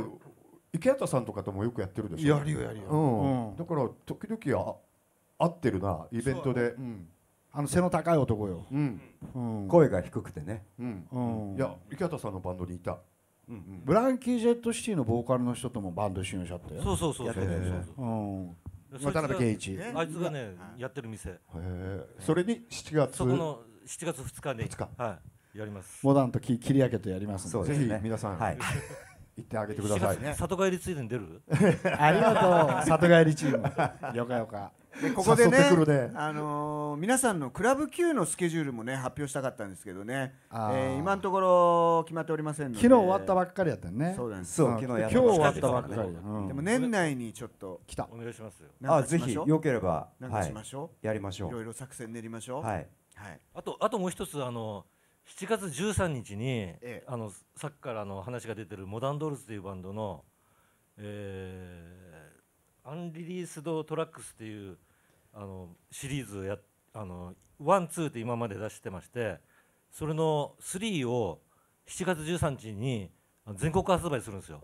池畑さんとかともよくやってるでしょやるよやるよ、うん、だから時々あ合ってるなイベントであの背の高い男よ、うんうん、声が低くてね、うんうん、いや池畑さんのバンドにいたブランキー・ジェット・シティのボーカルの人ともバンド一緒にしゃってそうそうそうそうそうそう、うん渡辺圭一あいつがね、やってる店それに7月そこの7月2日に2日、はい、やりますモダンと切り上げてやりますので、ぜひ皆さん、はい行ってあげてくださいね。里帰りついでに出る。(laughs) ありがとう。里帰りチーム。(laughs) よかよか。でここでね、ね、あのー、皆さんのクラブ級のスケジュールもね発表したかったんですけどね、えー、今のところ決まっておりませんので昨日終わったばっかりやったねそうなんです昨日やった今日終わったばっかり、うん、でも年内にちょっと来たお願いしますよあぜひよければなんかしましょう、はい、やりましょういろいろ作戦練りましょうはい、はい、あとあともう一つあのー7月13日に、ええ、あのさっきからの話が出てるモダンドールズというバンドの、えー、アンリリースドトラックスっていうあのシリーズをやあのワンツーって今まで出してましてそれの3を7月13日に全国発売するんですよ。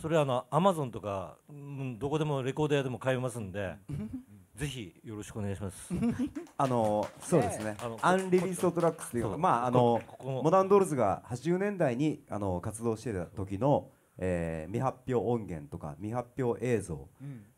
それあのアマゾンとか、うん、どこでもレコード屋でも買えますんで (laughs) ぜひよろしくお願いします。(laughs) あのそうですね。アンリリーストトラックスというまああのモダンドールズが80年代にあの活動してた時の、えー、未発表音源とか未発表映像、う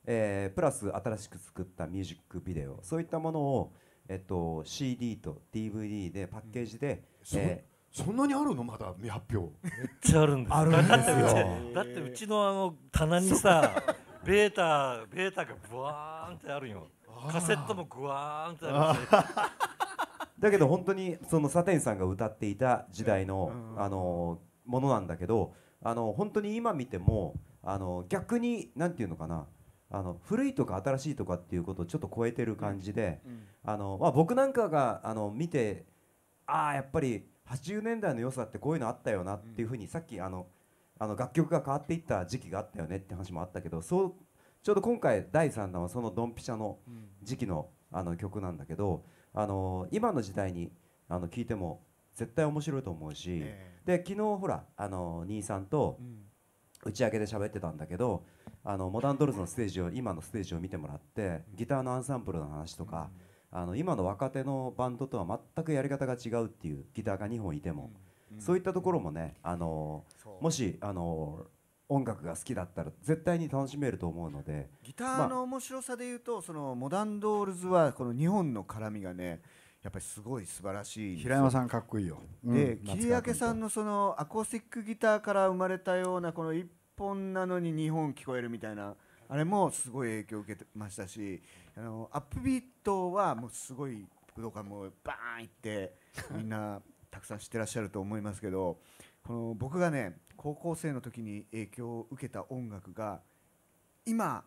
えプラス新しく作ったミュージックビデオ、そういったものをえっと CD と DVD でパッケージで、うえそんなにあるのまだ未発表。めっちゃあるんです。あるんですよ。だってうちのあの棚にさ、ベータベータがブワーンってあるよカセットもグワーンってある (laughs) だけど本当にそのサテンさんが歌っていた時代の、あのものなんだけどあの本当に今見てもあの逆に何て言うのかなあの古いとか新しいとかっていうことをちょっと超えてる感じで、あのまあ、僕なんかがあの見てああやっぱり80年代の良さってこういうのあったよなっていうふうにさっきあのあの楽曲が変わっていった時期があったよねって話もあったけどそうちょうど今回第3弾はそのドンピシャの時期のあの曲なんだけど、あの今の時代にあの聞いても絶対面白いと思うし、で昨日ほらあの兄さんと打ち上げで喋ってたんだけどあのモダンドルズのステージを今のステージを見てもらってギターのアンサンブルの話とか、あの今の若手のバンドとは全くやり方が違うっていうギターが2本いても、そういったところもねあのもしあの音楽が好きだったら絶対に楽しめると思うのでギターの面白さでいうと、そのモダンドールズはこの2本の絡みがねやっぱりすごい素晴らしい平山さんかっこいいよ、で、桐明さんのそのアコースティックギターから生まれたようなこの1本なのに2本聞こえるみたいなあれもすごい影響を受けてましたしあのアップビートはもうすごい武道館もバーンいってみんなたくさん知ってらっしゃると思いますけどこの僕がね高校生の時に影響を受けた音楽が今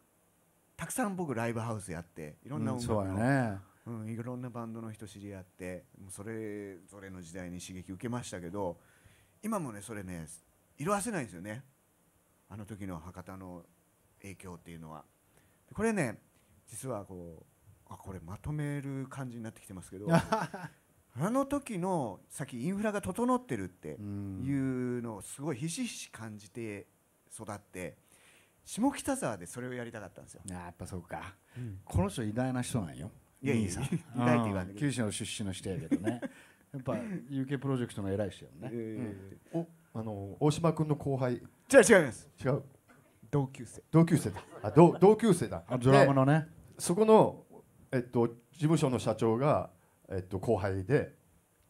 たくさん僕ライブハウスやっていろんな音楽を、うんねうん、いろんなバンドの人知り合ってそれぞれの時代に刺激受けましたけど今もねそれね色あせないんですよねあの時の博多の影響っていうのは。これね実はこうあこれまとめる感じになってきてますけど (laughs) あの時のさっきインフラが整ってるっていうのをすごいひしひし感じて育って下北沢でそれをやりたかったんですよ。やっぱそうか、うん、この人偉大な人なんよ。いやいや、偉は九州の出身の人やけどね。(laughs) やっぱ UK プロジェクトの偉い人やね。うん、おあの大島君の後輩。違う違います。違う。同級生。同級生だ。あ同同級生だ。ドラマのね。そこのえっと事務所の社長がえっと、後輩で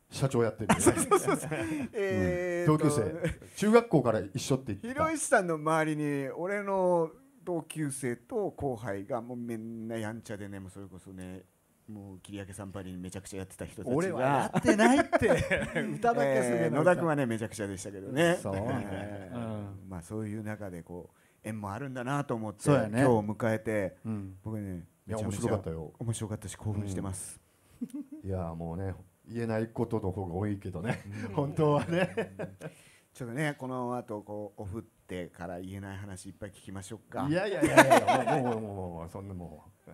社長やってる、ね、そうそえ同級生中学校から一緒って言ってた広石さんの周りに俺の同級生と後輩がもうみんなやんちゃでねもうそれこそねもう切り上げサンパリにめちゃくちゃやってた人たちが俺はやってないって歌だけすげえ野田君はねめちゃくちゃでしたけどねそうね、うん、まあそういう中でこう縁もあるんだなと思って、ね、今日を迎えて、うん、僕ねめちゃめちゃ面白かったし興奮してます、うんいやもうね言えないことの方が多いけどね、本当はね。ちょっとねこの後こうオフってから言えない話いっぱい聞きましょうか。いやいやいやいやもうもうもうもうそんなもう。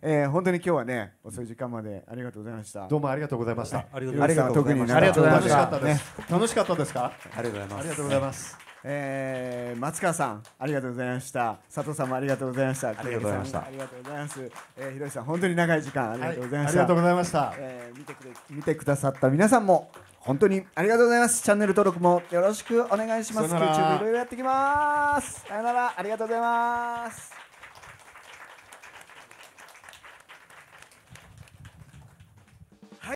えー、本当に今日はね遅い時間までありがとうございました。どうもありがとうございました。ありがとうございました。ありがとうございました。楽しかったです。楽しかったですか？ありがとうございます。ありがとうございます。えー、松川さんありがとうございました佐藤さんもありがとうございましたありがとうございましたありがとうございます、えー、広瀬さん本当に長い時間ありがとうございました、はい、ありがとうございました、えー、見てくれ見てくださった皆さんも本当にありがとうございますチャンネル登録もよろしくお願いします YouTube いろいろやってきますさよならありがとうございます